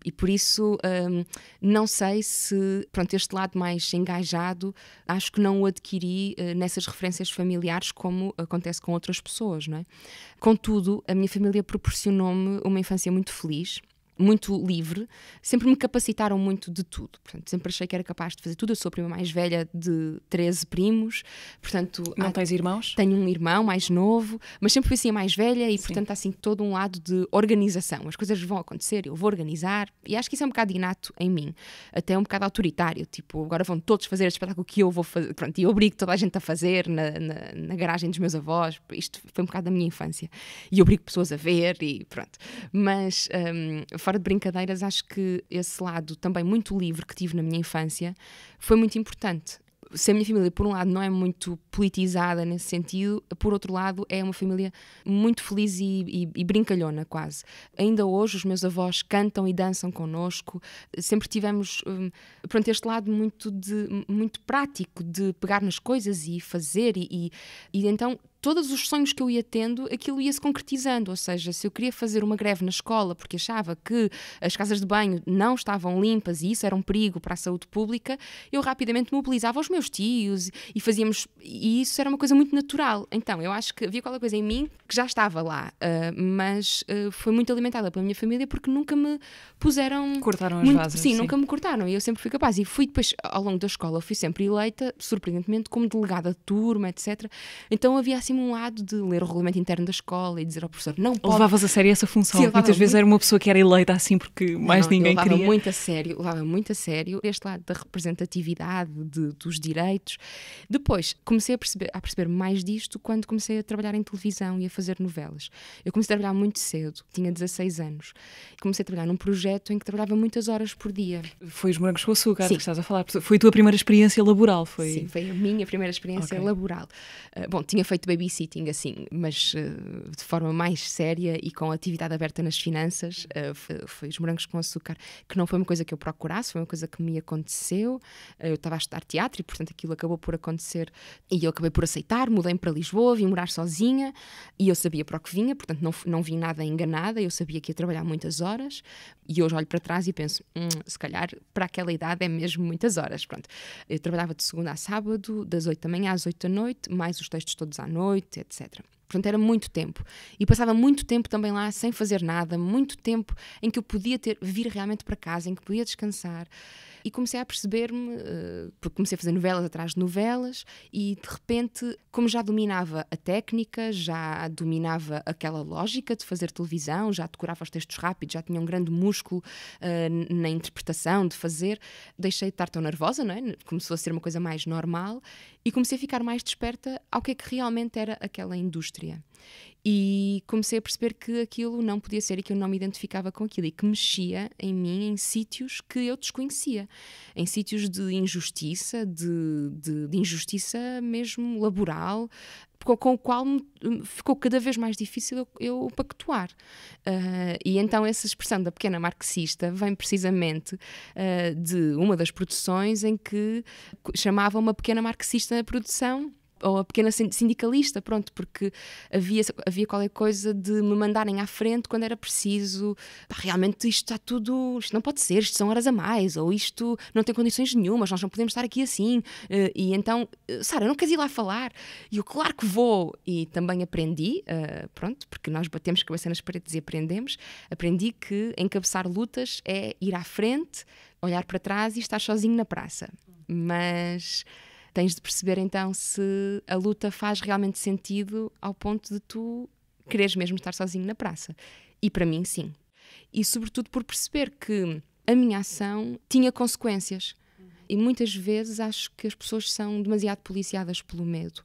E por isso, um, ehm, não sei se, pronto, este lado mais engajado, acho que não o adquiri uh, nessas referências familiares como acontece com outras pessoas, não é? Contudo, a minha família proporcionou-me uma infância muito feliz muito livre, sempre me capacitaram muito de tudo. Portanto, sempre achei que era capaz de fazer tudo. Eu sou a prima mais velha de 13 primos, portanto... Não há... tens irmãos? Tenho um irmão mais novo, mas sempre fui assim a mais velha e, Sim. portanto, há assim todo um lado de organização. As coisas vão acontecer, eu vou organizar e acho que isso é um bocado inato em mim. Até um bocado autoritário, tipo, agora vão todos fazer este espetáculo que eu vou fazer, pronto, e eu obrigo toda a gente a fazer na, na, na garagem dos meus avós. Isto foi um bocado da minha infância. E eu obrigo pessoas a ver e pronto. Mas... Um, fora de brincadeiras, acho que esse lado também muito livre que tive na minha infância foi muito importante. Se a minha família, por um lado, não é muito politizada nesse sentido, por outro lado, é uma família muito feliz e, e, e brincalhona, quase. Ainda hoje, os meus avós cantam e dançam connosco. Sempre tivemos, um, pronto, este lado muito, de, muito prático de pegar nas coisas e fazer. E, e, e então, todos os sonhos que eu ia tendo, aquilo ia se concretizando. Ou seja, se eu queria fazer uma greve na escola porque achava que as casas de banho não estavam limpas e isso era um perigo para a saúde pública, eu rapidamente mobilizava os meus tios e fazíamos. E isso era uma coisa muito natural. Então, eu acho que havia qualquer coisa em mim que já estava lá, uh, mas uh, foi muito alimentada pela minha família porque nunca me puseram. Cortaram as muito, Sim, sim, nunca me cortaram e eu sempre fui capaz. E fui depois, ao longo da escola, fui sempre eleita, surpreendentemente, como delegada de turma, etc. Então havia assim máximo assim, um lado de ler o regulamento interno da escola e dizer ao professor não pode. Levavas a sério essa função? Sim, Muitas vezes muito... era uma pessoa que era eleita assim porque mais não, ninguém eu levava queria. muito a sério, levava muito a sério este lado da representatividade, de, dos direitos. Depois comecei a perceber, a perceber mais disto quando comecei a trabalhar em televisão e a fazer novelas. Eu comecei a trabalhar muito cedo, tinha 16 anos. Comecei a trabalhar num projeto em que trabalhava muitas horas por dia. Foi os morangos com açúcar Sim. que estás a falar. Foi a tua primeira experiência laboral, foi? Sim, foi a minha primeira experiência okay. laboral. Uh, bom, tinha feito baby babysitting assim, mas eh, de forma mais séria e com atividade aberta nas finanças, eh, foi, foi, os morangos com açúcar, que não foi uma coisa que eu procurasse, foi uma coisa que me aconteceu. Eh, eu estava a estudar teatro e, portanto, aquilo acabou por acontecer e eu acabei por aceitar, mudei-me para Lisboa, vim morar sozinha e eu sabia para o que vinha, portanto, não, não vim nada enganada, eu sabia que ia trabalhar muitas horas e hoje olho para trás e penso, hum, se calhar para aquela idade é mesmo muitas horas. Pronto, eu trabalhava de segunda a sábado, das 8 da manhã às 8 da noite, mais os textos todos à noite noite, etc. Portanto, era muito tempo. E passava muito tempo também lá sem fazer nada, muito tempo em que eu podia ter vir realmente para casa, em que podia descansar e comecei a perceber-me, eh, porque comecei a fazer novelas atrás de novelas e de repente, como já dominava a técnica, já dominava aquela lógica de fazer televisão, já decorava os textos rápidos, já tinha um grande músculo eh, na interpretação de fazer, deixei de estar tão nervosa, não é? Começou a ser uma coisa mais normal e comecei a ficar mais desperta ao que é que realmente era aquela indústria. E comecei a perceber que aquilo não podia ser e que eu não me identificava com aquilo e que mexia em mim em sítios que eu desconhecia, em sítios de injustiça, de, de, de injustiça mesmo laboral, com o qual ficou cada vez mais difícil eu, eu pactuar. Uh, e então essa expressão da pequena marxista vem precisamente uh, de uma das produções em que chamava uma pequena marxista na produção ou a pequena sindicalista, pronto, porque havia, havia qualquer coisa de me mandarem à frente quando era preciso. Pá, realmente isto está tudo, isto não pode ser, isto são horas a mais, ou isto não tem condições nenhumas, nós não podemos estar aqui assim. Eh, e então, eh, Sara, não queres ir lá falar? E eu, claro que vou! E também aprendi, eh, pronto, porque nós batemos cabeça nas paredes e aprendemos, aprendi que encabeçar lutas é ir à frente, olhar para trás e estar sozinho na praça. Mas tens de perceber então se a luta faz realmente sentido ao ponto de tu quereres mesmo estar sozinho na praça. E para mim, sim. E sobretudo por perceber que a minha ação tinha consequências. E muitas vezes acho que as pessoas são demasiado policiadas pelo medo.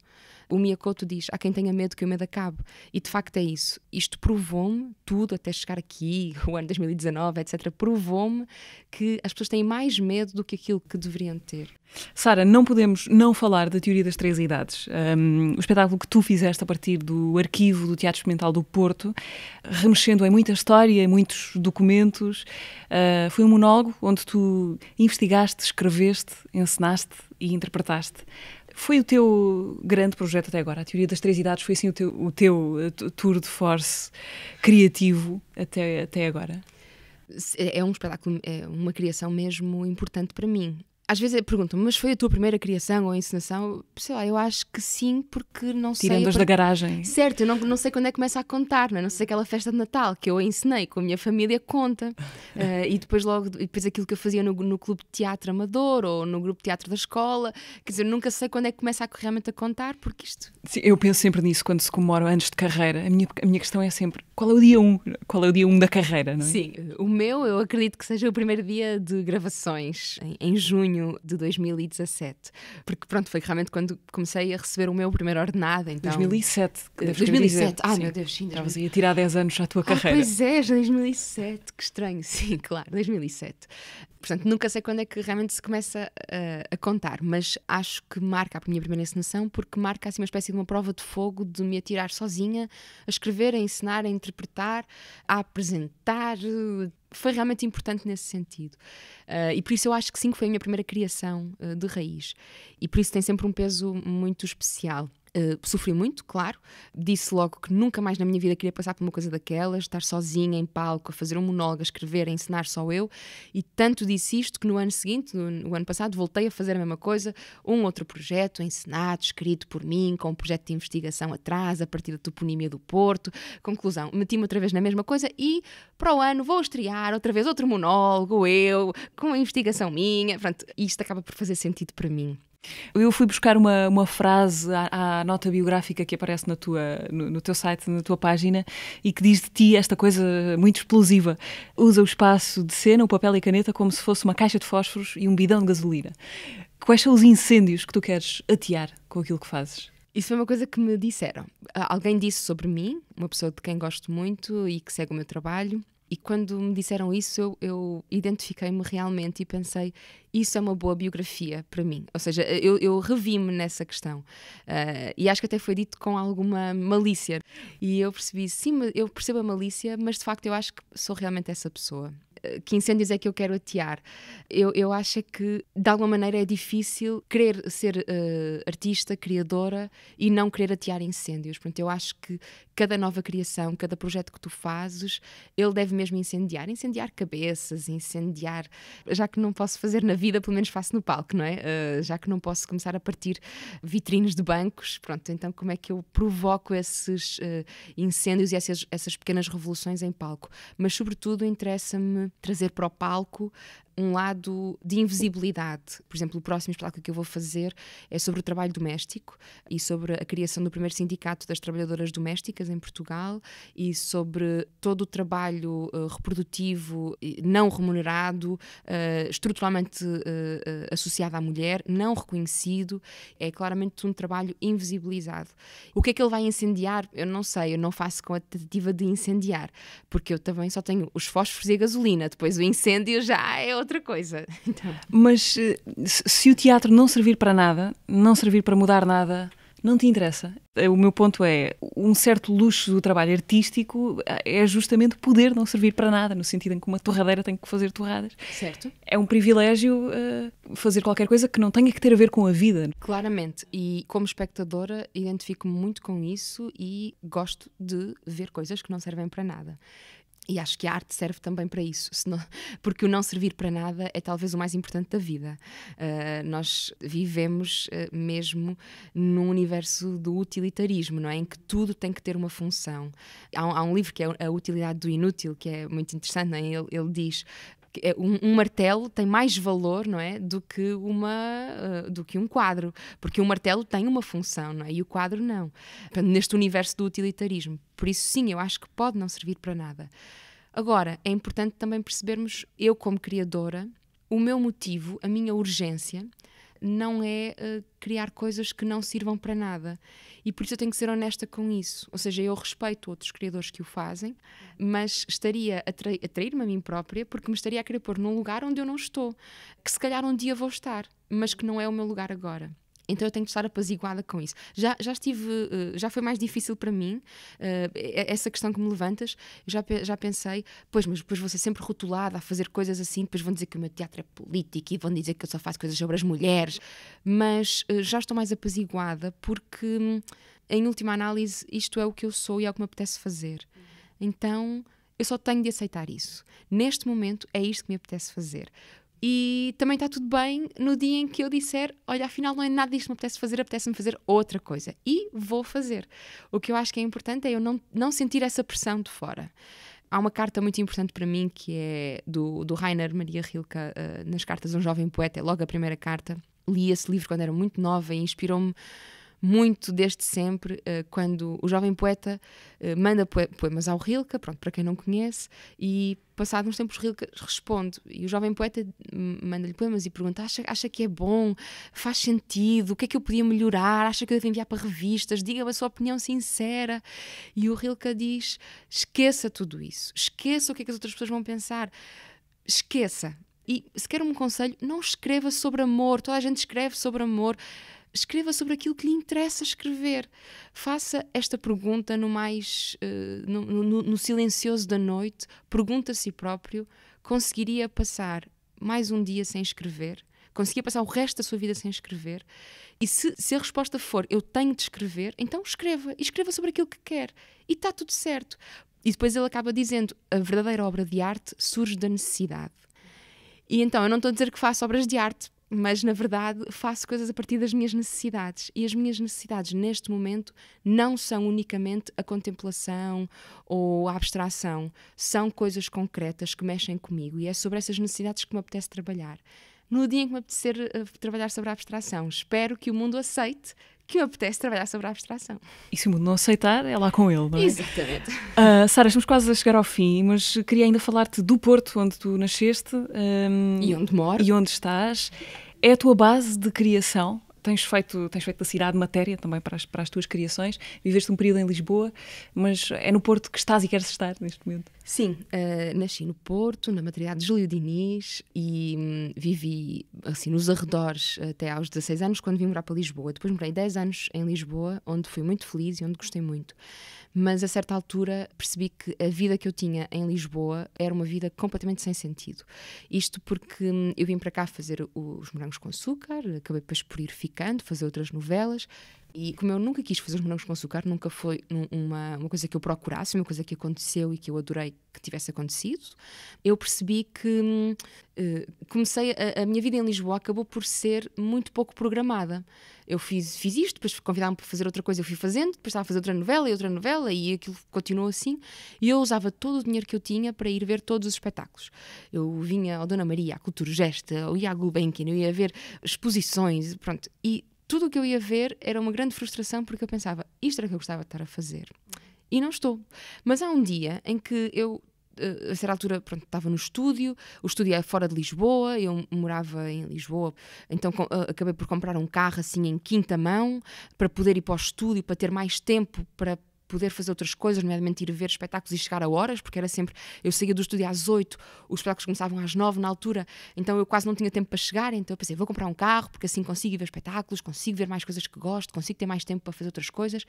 O Miyakoto diz: há quem tenha medo que o medo acabe. E de facto é isso. Isto provou-me, tudo até chegar aqui, o ano 2019, etc., provou-me que as pessoas têm mais medo do que aquilo que deveriam ter. Sara, não podemos não falar da teoria das três idades. Um, o espetáculo que tu fizeste a partir do arquivo do Teatro Experimental do Porto, remexendo em muita história, em muitos documentos, uh, foi um monólogo onde tu investigaste, escreveste, encenaste e interpretaste foi o teu grande projeto até agora? A teoria das três idades foi assim o teu, o teu eh, tour de force criativo até, até agora? É, é um espetáculo, é uma criação mesmo importante para mim às vezes perguntam mas foi a tua primeira criação ou encenação? Sei lá, eu acho que sim, porque não Tirando sei. Tirando-as da garagem. Certo, eu não, não sei quando é que começa a contar, não, é? não sei aquela festa de Natal que eu ensinei com a minha família conta. Uh, e depois logo, depois aquilo que eu fazia no, no clube de teatro amador ou no grupo de teatro da escola. Quer dizer, nunca sei quando é que começa a, realmente a contar, porque isto. Sim, eu penso sempre nisso quando se comemora anos de carreira. A minha, a minha questão é sempre qual é o dia 1? Um? Qual é o dia 1 um da carreira, não é? Sim, o meu eu acredito que seja o primeiro dia de gravações, em, em junho junho de 2017, porque pronto, foi realmente quando comecei a receber o meu primeiro ordenado. Então... 2007. 2007, ah, sim. meu Deus, sim. Estavas aí a tirar 10 anos à tua ah, carreira. Pois é, 2007, que estranho, sim, claro, 2007. Portanto, nunca sei quando é que realmente se começa uh, a contar, mas acho que marca a minha primeira encenação porque marca assim uma espécie de uma prova de fogo de me atirar sozinha a escrever, a ensinar, a interpretar, a apresentar, foi realmente importante nesse sentido. Uh, e por isso eu acho que sim, que foi a minha primeira criação uh, de raiz. E por isso tem sempre um peso muito especial. Uh, sofri muito, claro. Disse logo que nunca mais na minha vida queria passar por uma coisa daquelas, estar sozinha em palco, a fazer um monólogo, a escrever, a ensinar só eu. E tanto disse isto que no ano seguinte, no, no ano passado, voltei a fazer a mesma coisa, um outro projeto ensinado, escrito por mim, com um projeto de investigação atrás, a partir da toponímia do Porto. Conclusão, meti-me outra vez na mesma coisa e para o ano vou estrear outra vez outro monólogo, eu, com a investigação minha. Pronto, isto acaba por fazer sentido para mim. Eu fui buscar uma, uma frase à, à, nota biográfica que aparece na tua, no, no, teu site, na tua página, e que diz de ti esta coisa muito explosiva. Usa o espaço de cena, o papel e a caneta, como se fosse uma caixa de fósforos e um bidão de gasolina. Quais são os incêndios que tu queres atear com aquilo que fazes? Isso foi uma coisa que me disseram. Alguém disse sobre mim, uma pessoa de quem gosto muito e que segue o meu trabalho, e quando me disseram isso, eu, eu identifiquei-me realmente e pensei: isso é uma boa biografia para mim. Ou seja, eu, eu revi-me nessa questão. Uh, e acho que até foi dito com alguma malícia. E eu percebi: sim, eu percebo a malícia, mas de facto eu acho que sou realmente essa pessoa que incêndios é que eu quero atear. Eu, eu acho é que, de alguma maneira, é difícil querer ser uh, artista, criadora e não querer atear incêndios. Portanto, eu acho que cada nova criação, cada projeto que tu fazes, ele deve mesmo incendiar. Incendiar cabeças, incendiar. Já que não posso fazer na vida, pelo menos faço no palco, não é? Uh, já que não posso começar a partir vitrines de bancos, pronto, então como é que eu provoco esses uh, incêndios e essas, essas pequenas revoluções em palco? Mas, sobretudo, interessa-me trazer para o palco um lado de invisibilidade. Por exemplo, o próximo espetáculo que eu vou fazer é sobre o trabalho doméstico e sobre a criação do primeiro sindicato das trabalhadoras domésticas em Portugal e sobre todo o trabalho uh, reprodutivo não remunerado, uh, estruturalmente uh, associado à mulher, não reconhecido. É claramente um trabalho invisibilizado. O que é que ele vai incendiar? Eu não sei, eu não faço com a tentativa de incendiar, porque eu também só tenho os fósforos e a gasolina, depois o incêndio já é outra coisa. Então. Mas eh, se o teatro não servir para nada, não servir para mudar nada, não te interessa. Eh, o meu ponto é, um certo luxo do trabalho artístico eh, é justamente poder não servir para nada, no sentido em que uma torradeira tem que fazer torradas. Certo. É um privilégio uh, fazer qualquer coisa que não tenha que ter a ver com a vida. Claramente, e como espectadora identifico-me muito com isso e gosto de ver coisas que não servem para nada. E acho que a arte serve também para isso, senão, porque o não servir para nada é talvez o mais importante da vida. Uh, nós vivemos uh, mesmo num universo do utilitarismo, não é? Em que tudo tem que ter uma função. Há um, há um livro que é A Utilidade do Inútil, que é muito interessante, é? ele, ele diz é um, um, martelo tem mais valor, não é, do que uma eh, do que um quadro, porque um martelo tem uma função, não é, e o quadro não. neste universo do utilitarismo, por isso sim, eu acho que pode não servir para nada. Agora, é importante também percebermos eu como criadora, o meu motivo, a minha urgência não é uh, criar coisas que não sirvam para nada. E por isso eu tenho que ser honesta com isso. Ou seja, eu respeito outros criadores que o fazem, mas estaria a trair-me a mim própria porque me estaria a querer pôr num lugar onde eu não estou, que se calhar um dia vou estar, mas que não é o meu lugar agora. Então eu tenho que estar apaziguada com isso. Já, já estive, eh, já foi mais difícil para mim eh, essa questão que me levantas. Já, já pensei, pois, mas depois vou ser sempre rotulada a fazer coisas assim, depois vão dizer que o meu teatro é político e vão dizer que eu só faço coisas sobre as mulheres. Mas eh, já estou mais apaziguada porque, em última análise, isto é o que eu sou e é o que me apetece fazer. Então eu só tenho de aceitar isso. Neste momento é isto que me apetece fazer e também está tudo bem no dia em que eu disser: olha, afinal não é nada disto que me apetece fazer, apetece-me fazer outra coisa. E vou fazer. O que eu acho que é importante é eu não, não sentir essa pressão de fora. Há uma carta muito importante para mim que é do, do Rainer Maria Rilke, uh, nas cartas de um jovem poeta, é logo a primeira carta. Li esse livro quando era muito nova e inspirou-me muito desde sempre uh, quando o jovem poeta uh, manda poemas ao Rilke, pronto, para quem não conhece, e passado uns tempos Rilke responde e o jovem poeta manda-lhe poemas e pergunta acha, acha que é bom? Faz sentido? O que é que eu podia melhorar? Acha que eu devo enviar para revistas? Diga-me a sua opinião sincera. E o Rilke diz esqueça tudo isso. Esqueça o que é que as outras pessoas vão pensar. Esqueça. E se quer um conselho, não escreva sobre amor. Toda a gente escreve sobre amor escreva sobre aquilo que lhe interessa escrever. Faça esta pergunta no mais uh, no, no, no, silencioso da noite, pergunta a si próprio: conseguiria passar mais um dia sem escrever? Conseguia passar o resto da sua vida sem escrever? E se, se a resposta for eu tenho de escrever, então escreva e escreva sobre aquilo que quer. E está tudo certo. E depois ele acaba dizendo: a verdadeira obra de arte surge da necessidade. E então, eu não estou a dizer que faço obras de arte, mas na verdade faço coisas a partir das minhas necessidades e as minhas necessidades neste momento não são unicamente a contemplação ou a abstração, são coisas concretas que mexem comigo e é sobre essas necessidades que me apetece trabalhar. No dia em que me apetecer uh, trabalhar sobre a abstração, espero que o mundo aceite que me apetece trabalhar sobre a abstração. E se o mundo não aceitar, é lá com ele, não é? Exatamente. Uh, Sara, estamos quase a chegar ao fim, mas queria ainda falar-te do Porto, onde tu nasceste. Um, ah, e onde moro. E onde estás. É a tua base de criação? tens feito, tens feito da cidade matéria também para as, para as tuas criações. Viveste um período em Lisboa, mas é no Porto que estás e queres estar neste momento? Sim, uh, nasci no Porto, na maternidade de Júlio Diniz e hum, vivi assim nos arredores até aos 16 anos, quando vim morar para Lisboa. Depois morei 10 anos em Lisboa, onde fui muito feliz e onde gostei muito mas a certa altura percebi que a vida que eu tinha em Lisboa era uma vida completamente sem sentido. Isto porque hum, eu vim para cá fazer os Morangos com Açúcar, acabei depois por ir ficando, fazer outras novelas, e como eu nunca quis fazer os morangos com açúcar, nunca foi uma, uma coisa que eu procurasse, uma coisa que aconteceu e que eu adorei que tivesse acontecido, eu percebi que uh, comecei a, a minha vida em Lisboa acabou por ser muito pouco programada eu fiz, fiz isto, depois convidaram-me para fazer outra coisa, eu fui fazendo, depois estava a fazer outra novela e outra novela e aquilo continuou assim. E eu usava todo o dinheiro que eu tinha para ir ver todos os espetáculos. Eu vinha ao Dona Maria, à Cultura Gesta, ao Iago Benkin, eu ia ver exposições, pronto. E tudo o que eu ia ver era uma grande frustração porque eu pensava, isto era o que eu gostava de estar a fazer. E não estou. Mas há um dia em que eu eh, a certa altura pronto, estava no estúdio, o estúdio é fora de Lisboa, eu morava em Lisboa, então com, uh, acabei por comprar um carro assim em quinta mão para poder ir para o estúdio, para ter mais tempo para poder fazer outras coisas, nomeadamente ir ver espetáculos e chegar a horas, porque era sempre. Eu saía do estúdio às 8, os espetáculos começavam às 9 na altura, então eu quase não tinha tempo para chegar, então eu pensei, vou comprar um carro, porque assim consigo ir ver espetáculos, consigo ver mais coisas que gosto, consigo ter mais tempo para fazer outras coisas.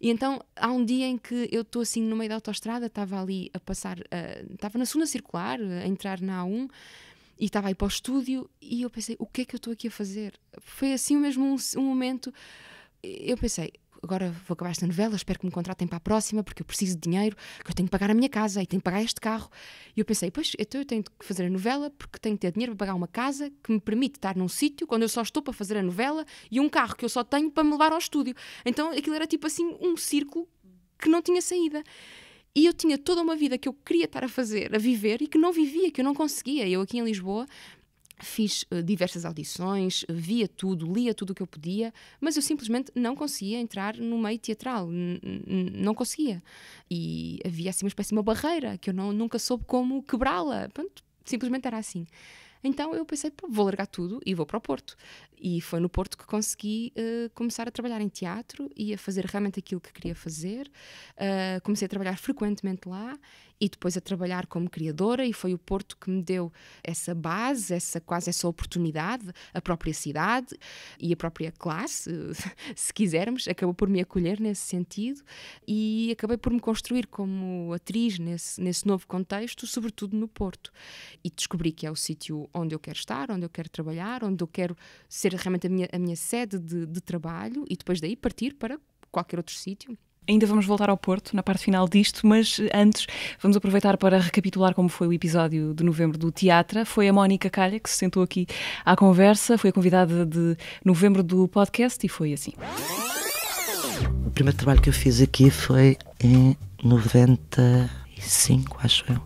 E então há um dia em que eu estou assim no meio da autostrada, estava ali a passar, uh, estava na segunda circular, a entrar na A1 e estava aí para o estúdio e eu pensei, o que é que eu estou aqui a fazer? Foi assim mesmo um, um momento, eu pensei, agora vou acabar esta novela, espero que me contratem para a próxima, porque eu preciso de dinheiro, que eu tenho que pagar a minha casa e tenho que pagar este carro. E eu pensei, pois, então eu tenho que fazer a novela porque tenho que ter dinheiro para pagar uma casa que me permite estar num sítio quando eu só estou para fazer a novela e um carro que eu só tenho para me levar ao estúdio. Então aquilo era tipo assim um círculo que não tinha saída. E eu tinha toda uma vida que eu queria estar a fazer, a viver e que não vivia, que eu não conseguia. Eu aqui em Lisboa Fiz uh, diversas audições, via tudo, lia tudo o que eu podia, mas eu simplesmente não conseguia entrar no meio teatral, não conseguia. E havia assim uma espécie de uma barreira que eu não, nunca soube como quebrá-la. Simplesmente era assim. Então eu pensei, vou largar tudo e vou para o Porto. E foi no Porto que consegui uh, começar a trabalhar em teatro e a fazer realmente aquilo que queria fazer. Uh, comecei a trabalhar frequentemente lá e depois a trabalhar como criadora e foi o Porto que me deu essa base, essa quase essa oportunidade, a própria cidade e a própria classe, se quisermos, acabou por me acolher nesse sentido e acabei por me construir como atriz nesse, nesse novo contexto, sobretudo no Porto. E descobri que é o sítio onde eu quero estar, onde eu quero trabalhar, onde eu quero ser realmente a minha, a minha sede de, de trabalho e depois daí partir para qualquer outro sítio Ainda vamos voltar ao Porto na parte final disto, mas antes vamos aproveitar para recapitular como foi o episódio de novembro do Teatro. Foi a Mónica Calha que se sentou aqui à conversa, foi a convidada de novembro do podcast e foi assim. O primeiro trabalho que eu fiz aqui foi em 95, acho eu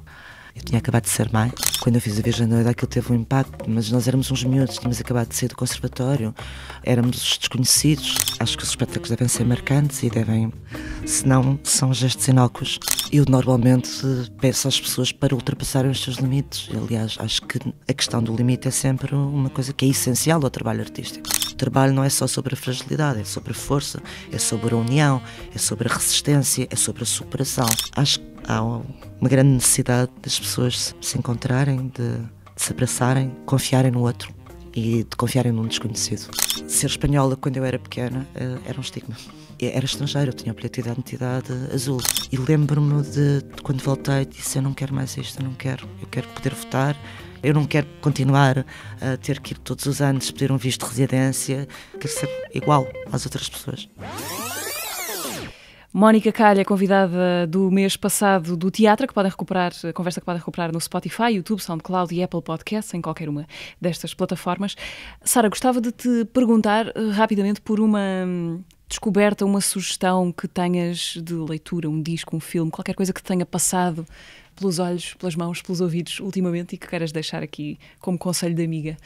eu tinha acabado de ser mãe. Quando eu fiz a Virgem Doida, aquilo teve um impacto, mas nós éramos uns miúdos, tínhamos acabado de sair do conservatório, éramos desconhecidos. Acho que os espetáculos devem ser marcantes e devem, se não, são gestos inócuos. Eu normalmente peço às pessoas para ultrapassarem os seus limites. Aliás, acho que a questão do limite é sempre uma coisa que é essencial ao trabalho artístico. O trabalho não é só sobre a fragilidade, é sobre a força, é sobre a união, é sobre a resistência, é sobre a superação. Acho há uma grande necessidade das pessoas se encontrarem, de, de se abraçarem, confiarem no outro e de confiarem num desconhecido. Ser espanhola quando eu era pequena eh, era um estigma. Eu era estrangeira, eu tinha o bilhete de identidade azul. E lembro-me de, de, quando voltei e disse: Eu não quero mais isto, eu não quero. Eu quero poder votar, eu não quero continuar a ter que ir todos os anos pedir um visto de residência. Quero ser igual às outras pessoas. Mónica Calha, convidada do mês passado do Teatro, que podem recuperar, a conversa que podem recuperar no Spotify, YouTube, SoundCloud e Apple Podcasts, em qualquer uma destas plataformas. Sara, gostava de te perguntar eh, rapidamente por uma hum, descoberta, uma sugestão que tenhas de leitura, um disco, um filme, qualquer coisa que te tenha passado pelos olhos, pelas mãos, pelos ouvidos ultimamente e que queiras deixar aqui como conselho de amiga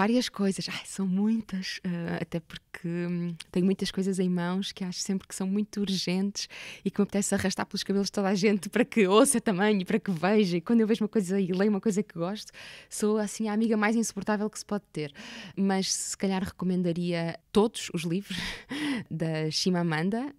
várias coisas. Ai, são muitas, uh, até porque hum, tenho muitas coisas em mãos que acho sempre que são muito urgentes e que me apetece arrastar pelos cabelos toda a gente para que ouça também e para que veja. E quando eu vejo uma coisa e leio uma coisa que gosto, sou assim a amiga mais insuportável que se pode ter. Mas se calhar recomendaria todos os livros da Shimamanda,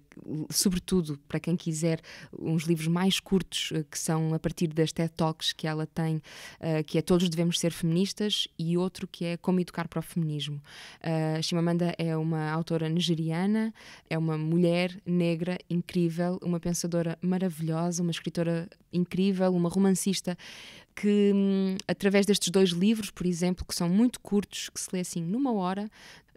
sobretudo para quem quiser, uns livros mais curtos eh, que são a partir das TED Talks que ela tem, eh, que é Todos Devemos Ser Feministas e outro que é Como Educar para o Feminismo. Uh, eh, Shimamanda é uma autora nigeriana, é uma mulher negra incrível, uma pensadora maravilhosa, uma escritora incrível, uma romancista que, hum, através destes dois livros, por exemplo, que são muito curtos, que se lê assim numa hora,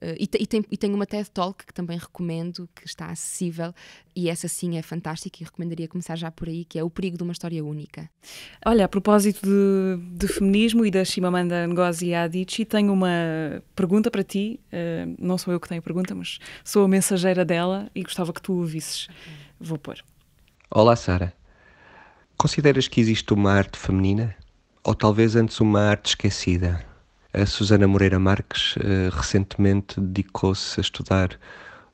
eh, e, e, tem, e uma TED Talk que também recomendo, que está acessível, e essa sim é fantástica e recomendaria começar já por aí, que é O Perigo de uma História Única. Olha, a propósito de, de feminismo e da Shimamanda Ngozi Adichie, tenho uma pergunta para ti. Uh, não sou eu que tenho a pergunta, mas sou a mensageira dela e gostava que tu ouvisses. Vou pôr. Olá, Sara. Consideras que existe uma arte feminina? Ou talvez antes uma arte esquecida? A Susana Moreira Marques eh, recentemente dedicou-se a estudar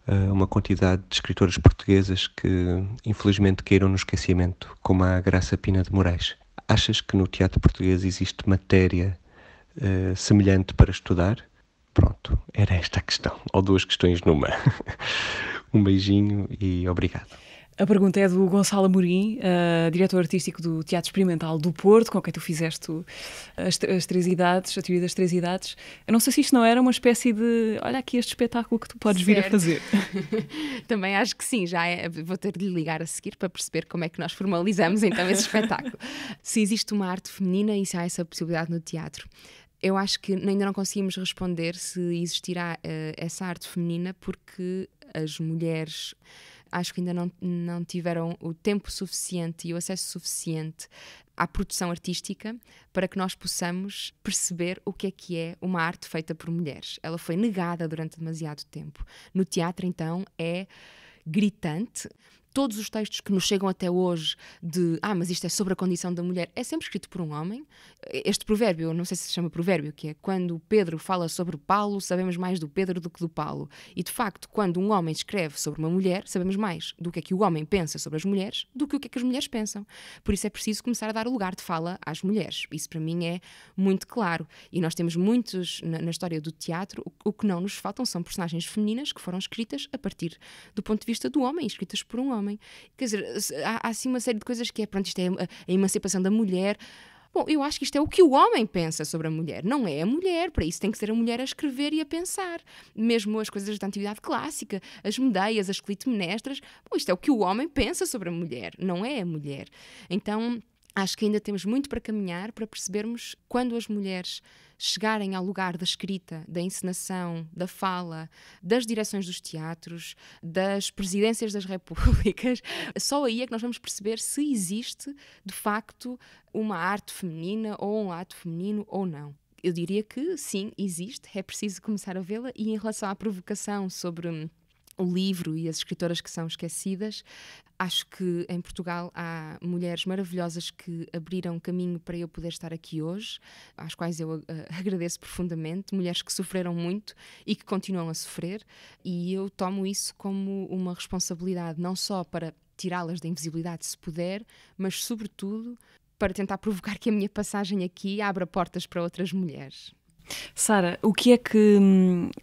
eh, uma quantidade de escritoras portuguesas que infelizmente caíram no esquecimento, como a Graça Pina de Moraes. Achas que no teatro português existe matéria uh, semelhante para estudar? Pronto, era esta a questão, ou duas questões numa. um beijinho e obrigado. A pergunta é do Gonçalo Amorim, uh, diretor artístico do Teatro Experimental do Porto, com quem tu fizeste eh, as, as, Três Idades, a teoria das Três Idades. Eu não sei se isto não era uma espécie de, olha aqui este espetáculo que tu podes certo. vir a fazer. Também acho que sim, já é, vou ter de lhe ligar a seguir para perceber como é que nós formalizamos então esse espetáculo. se existe uma arte feminina e se há essa possibilidade no teatro eu acho que ainda não conseguimos responder se existirá uh, essa arte feminina, porque as mulheres acho que ainda não, não tiveram o tempo suficiente e o acesso suficiente à produção artística para que nós possamos perceber o que é que é uma arte feita por mulheres. Ela foi negada durante demasiado tempo. No teatro, então, é gritante. Todos os textos que nos chegam até hoje de ah, mas isto é sobre a condição da mulher, é sempre escrito por um homem. Este provérbio, não sei se se chama provérbio, que é quando Pedro fala sobre Paulo, sabemos mais do Pedro do que do Paulo. E de facto, quando um homem escreve sobre uma mulher, sabemos mais do que é que o homem pensa sobre as mulheres do que o que é que as mulheres pensam. Por isso é preciso começar a dar lugar de fala às mulheres. Isso para mim é muito claro. E nós temos muitos na, na história do teatro, o, o que não nos faltam são personagens femininas que foram escritas a partir do ponto de vista do homem, escritas por um homem homem. Quer dizer, há, há assim uma série de coisas que é, pronto, isto é a, a emancipação da mulher. Bom, eu acho que isto é o que o homem pensa sobre a mulher, não é a mulher. Para isso tem que ser a mulher a escrever e a pensar. Mesmo as coisas da antiguidade clássica, as Medeias, as clitemnestras, bom, isto é o que o homem pensa sobre a mulher, não é a mulher. Então, acho que ainda temos muito para caminhar para percebermos quando as mulheres chegarem ao lugar da escrita, da encenação, da fala, das direções dos teatros, das presidências das repúblicas, só aí é que nós vamos perceber se existe de facto uma arte feminina ou um ato feminino ou não eu diria que sim, existe, é preciso começar a vê-la. E em relação à provocação sobre hum, o livro e as escritoras que são esquecidas. Acho que em Portugal há mulheres maravilhosas que abriram caminho para eu poder estar aqui hoje, às quais eu eh, agradeço profundamente, mulheres que sofreram muito e que continuam a sofrer, e eu tomo isso como uma responsabilidade, não só para tirá-las da invisibilidade se puder, mas sobretudo para tentar provocar que a minha passagem aqui abra portas para outras mulheres. Sara, o que é que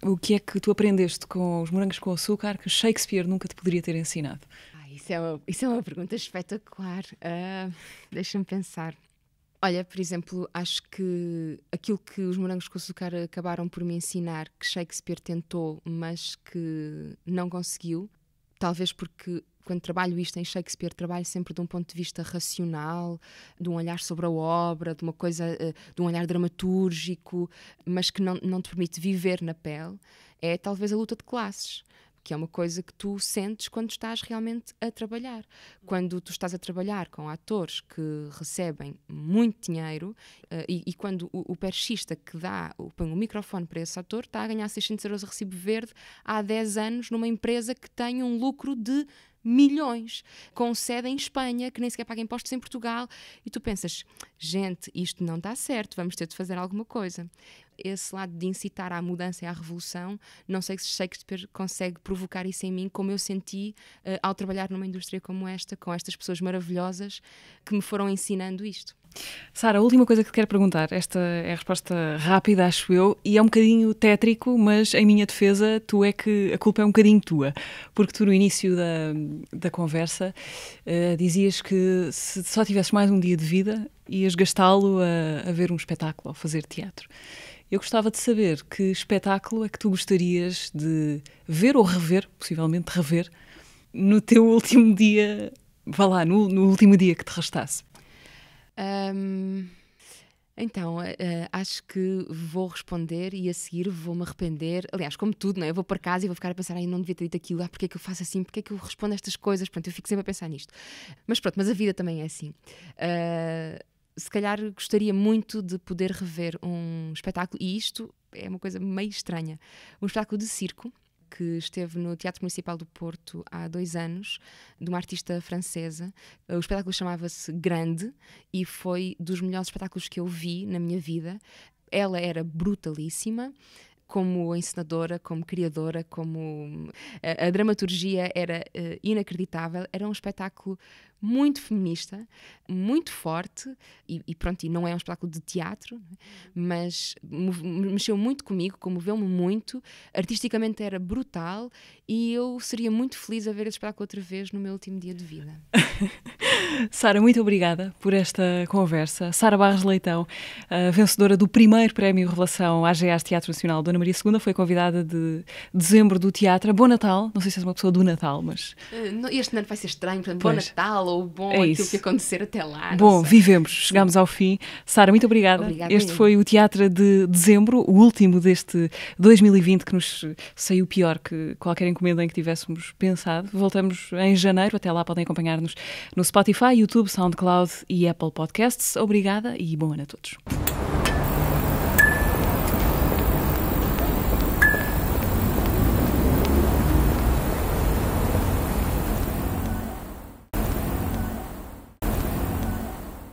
o que é que tu aprendeste com os morangos com açúcar que Shakespeare nunca te poderia ter ensinado? Ah, isso, é uma, isso é uma pergunta espetacular. Uh, Deixa-me pensar. Olha, por exemplo, acho que aquilo que os morangos com açúcar acabaram por me ensinar, que Shakespeare tentou, mas que não conseguiu, talvez porque quando trabalho isto em Shakespeare, trabalho sempre de um ponto de vista racional, de um olhar sobre a obra, de uma coisa, eh, de um olhar dramatúrgico, mas que não, não te permite viver na pele, é talvez a luta de classes que é uma coisa que tu sentes quando estás realmente a trabalhar. Quando tu estás a trabalhar com atores que recebem muito dinheiro eh, e, e, quando o, o perchista que dá, o, põe o um microfone para esse ator, está a ganhar 600 euros a recibo verde há 10 anos numa empresa que tem um lucro de milhões, com sede em Espanha, que nem sequer paga impostos em Portugal, e tu pensas, gente, isto não está certo, vamos ter de fazer alguma coisa. Esse lado de incitar à mudança e à revolução, não sei se Shakespeare consegue provocar isso em mim, como eu senti uh, ao trabalhar numa indústria como esta, com estas pessoas maravilhosas que me foram ensinando isto. Sara, a última coisa que te quero perguntar, esta é a resposta rápida, acho eu, e é um bocadinho tétrico, mas em minha defesa, tu é que a culpa é um bocadinho tua, porque tu no início da, da conversa uh, dizias que se só tivesses mais um dia de vida, ias gastá-lo a, a ver um espetáculo, a fazer teatro. Eu gostava de saber que espetáculo é que tu gostarias de ver ou rever, possivelmente rever, no teu último dia, vá lá, no, no último dia que te restasse. Um, então, uh, acho que vou responder e a seguir vou-me arrepender. Aliás, como tudo, não é? Eu vou para casa e vou ficar a pensar, não devia ter dito aquilo, ah, porque é que eu faço assim, porque é que eu respondo estas coisas? Pronto, eu fico sempre a pensar nisto. Mas pronto, mas a vida também é assim. Uh, se calhar gostaria muito de poder rever um espetáculo, e isto é uma coisa meio estranha, um espetáculo de circo que esteve no Teatro Municipal do Porto há dois anos, de uma artista francesa. O espetáculo chamava-se Grande e foi dos melhores espetáculos que eu vi na minha vida. Ela era brutalíssima, como ensinadora, como criadora, como a, eh, a dramaturgia era uh, inacreditável. Era um espetáculo muito feminista, muito forte, e, e pronto, e não é um espetáculo de teatro, é? uhum. mas mexeu muito comigo, comoveu-me muito, artisticamente era brutal, e eu seria muito feliz a ver esse espetáculo outra vez no meu último dia de vida. Sara, muito obrigada por esta conversa. Sara Barros Leitão, vencedora do primeiro prémio Relação AGAs Teatro Nacional Dona Maria II, foi convidada de dezembro do teatro. Bom Natal, não sei se és uma pessoa do Natal, mas... Eh, este ano vai ser estranho, portanto, bom Natal, mal ou bom, é aquilo isso. que acontecer até lá. Bom, vivemos, chegamos ao fim. Sara, muito obrigada. obrigada este foi o Teatro de Dezembro, o último deste 2020 que nos saiu pior que qualquer encomenda em que tivéssemos pensado. Voltamos em janeiro, até lá podem acompanhar-nos no Spotify, YouTube, SoundCloud e Apple Podcasts. Obrigada e bom ano a todos.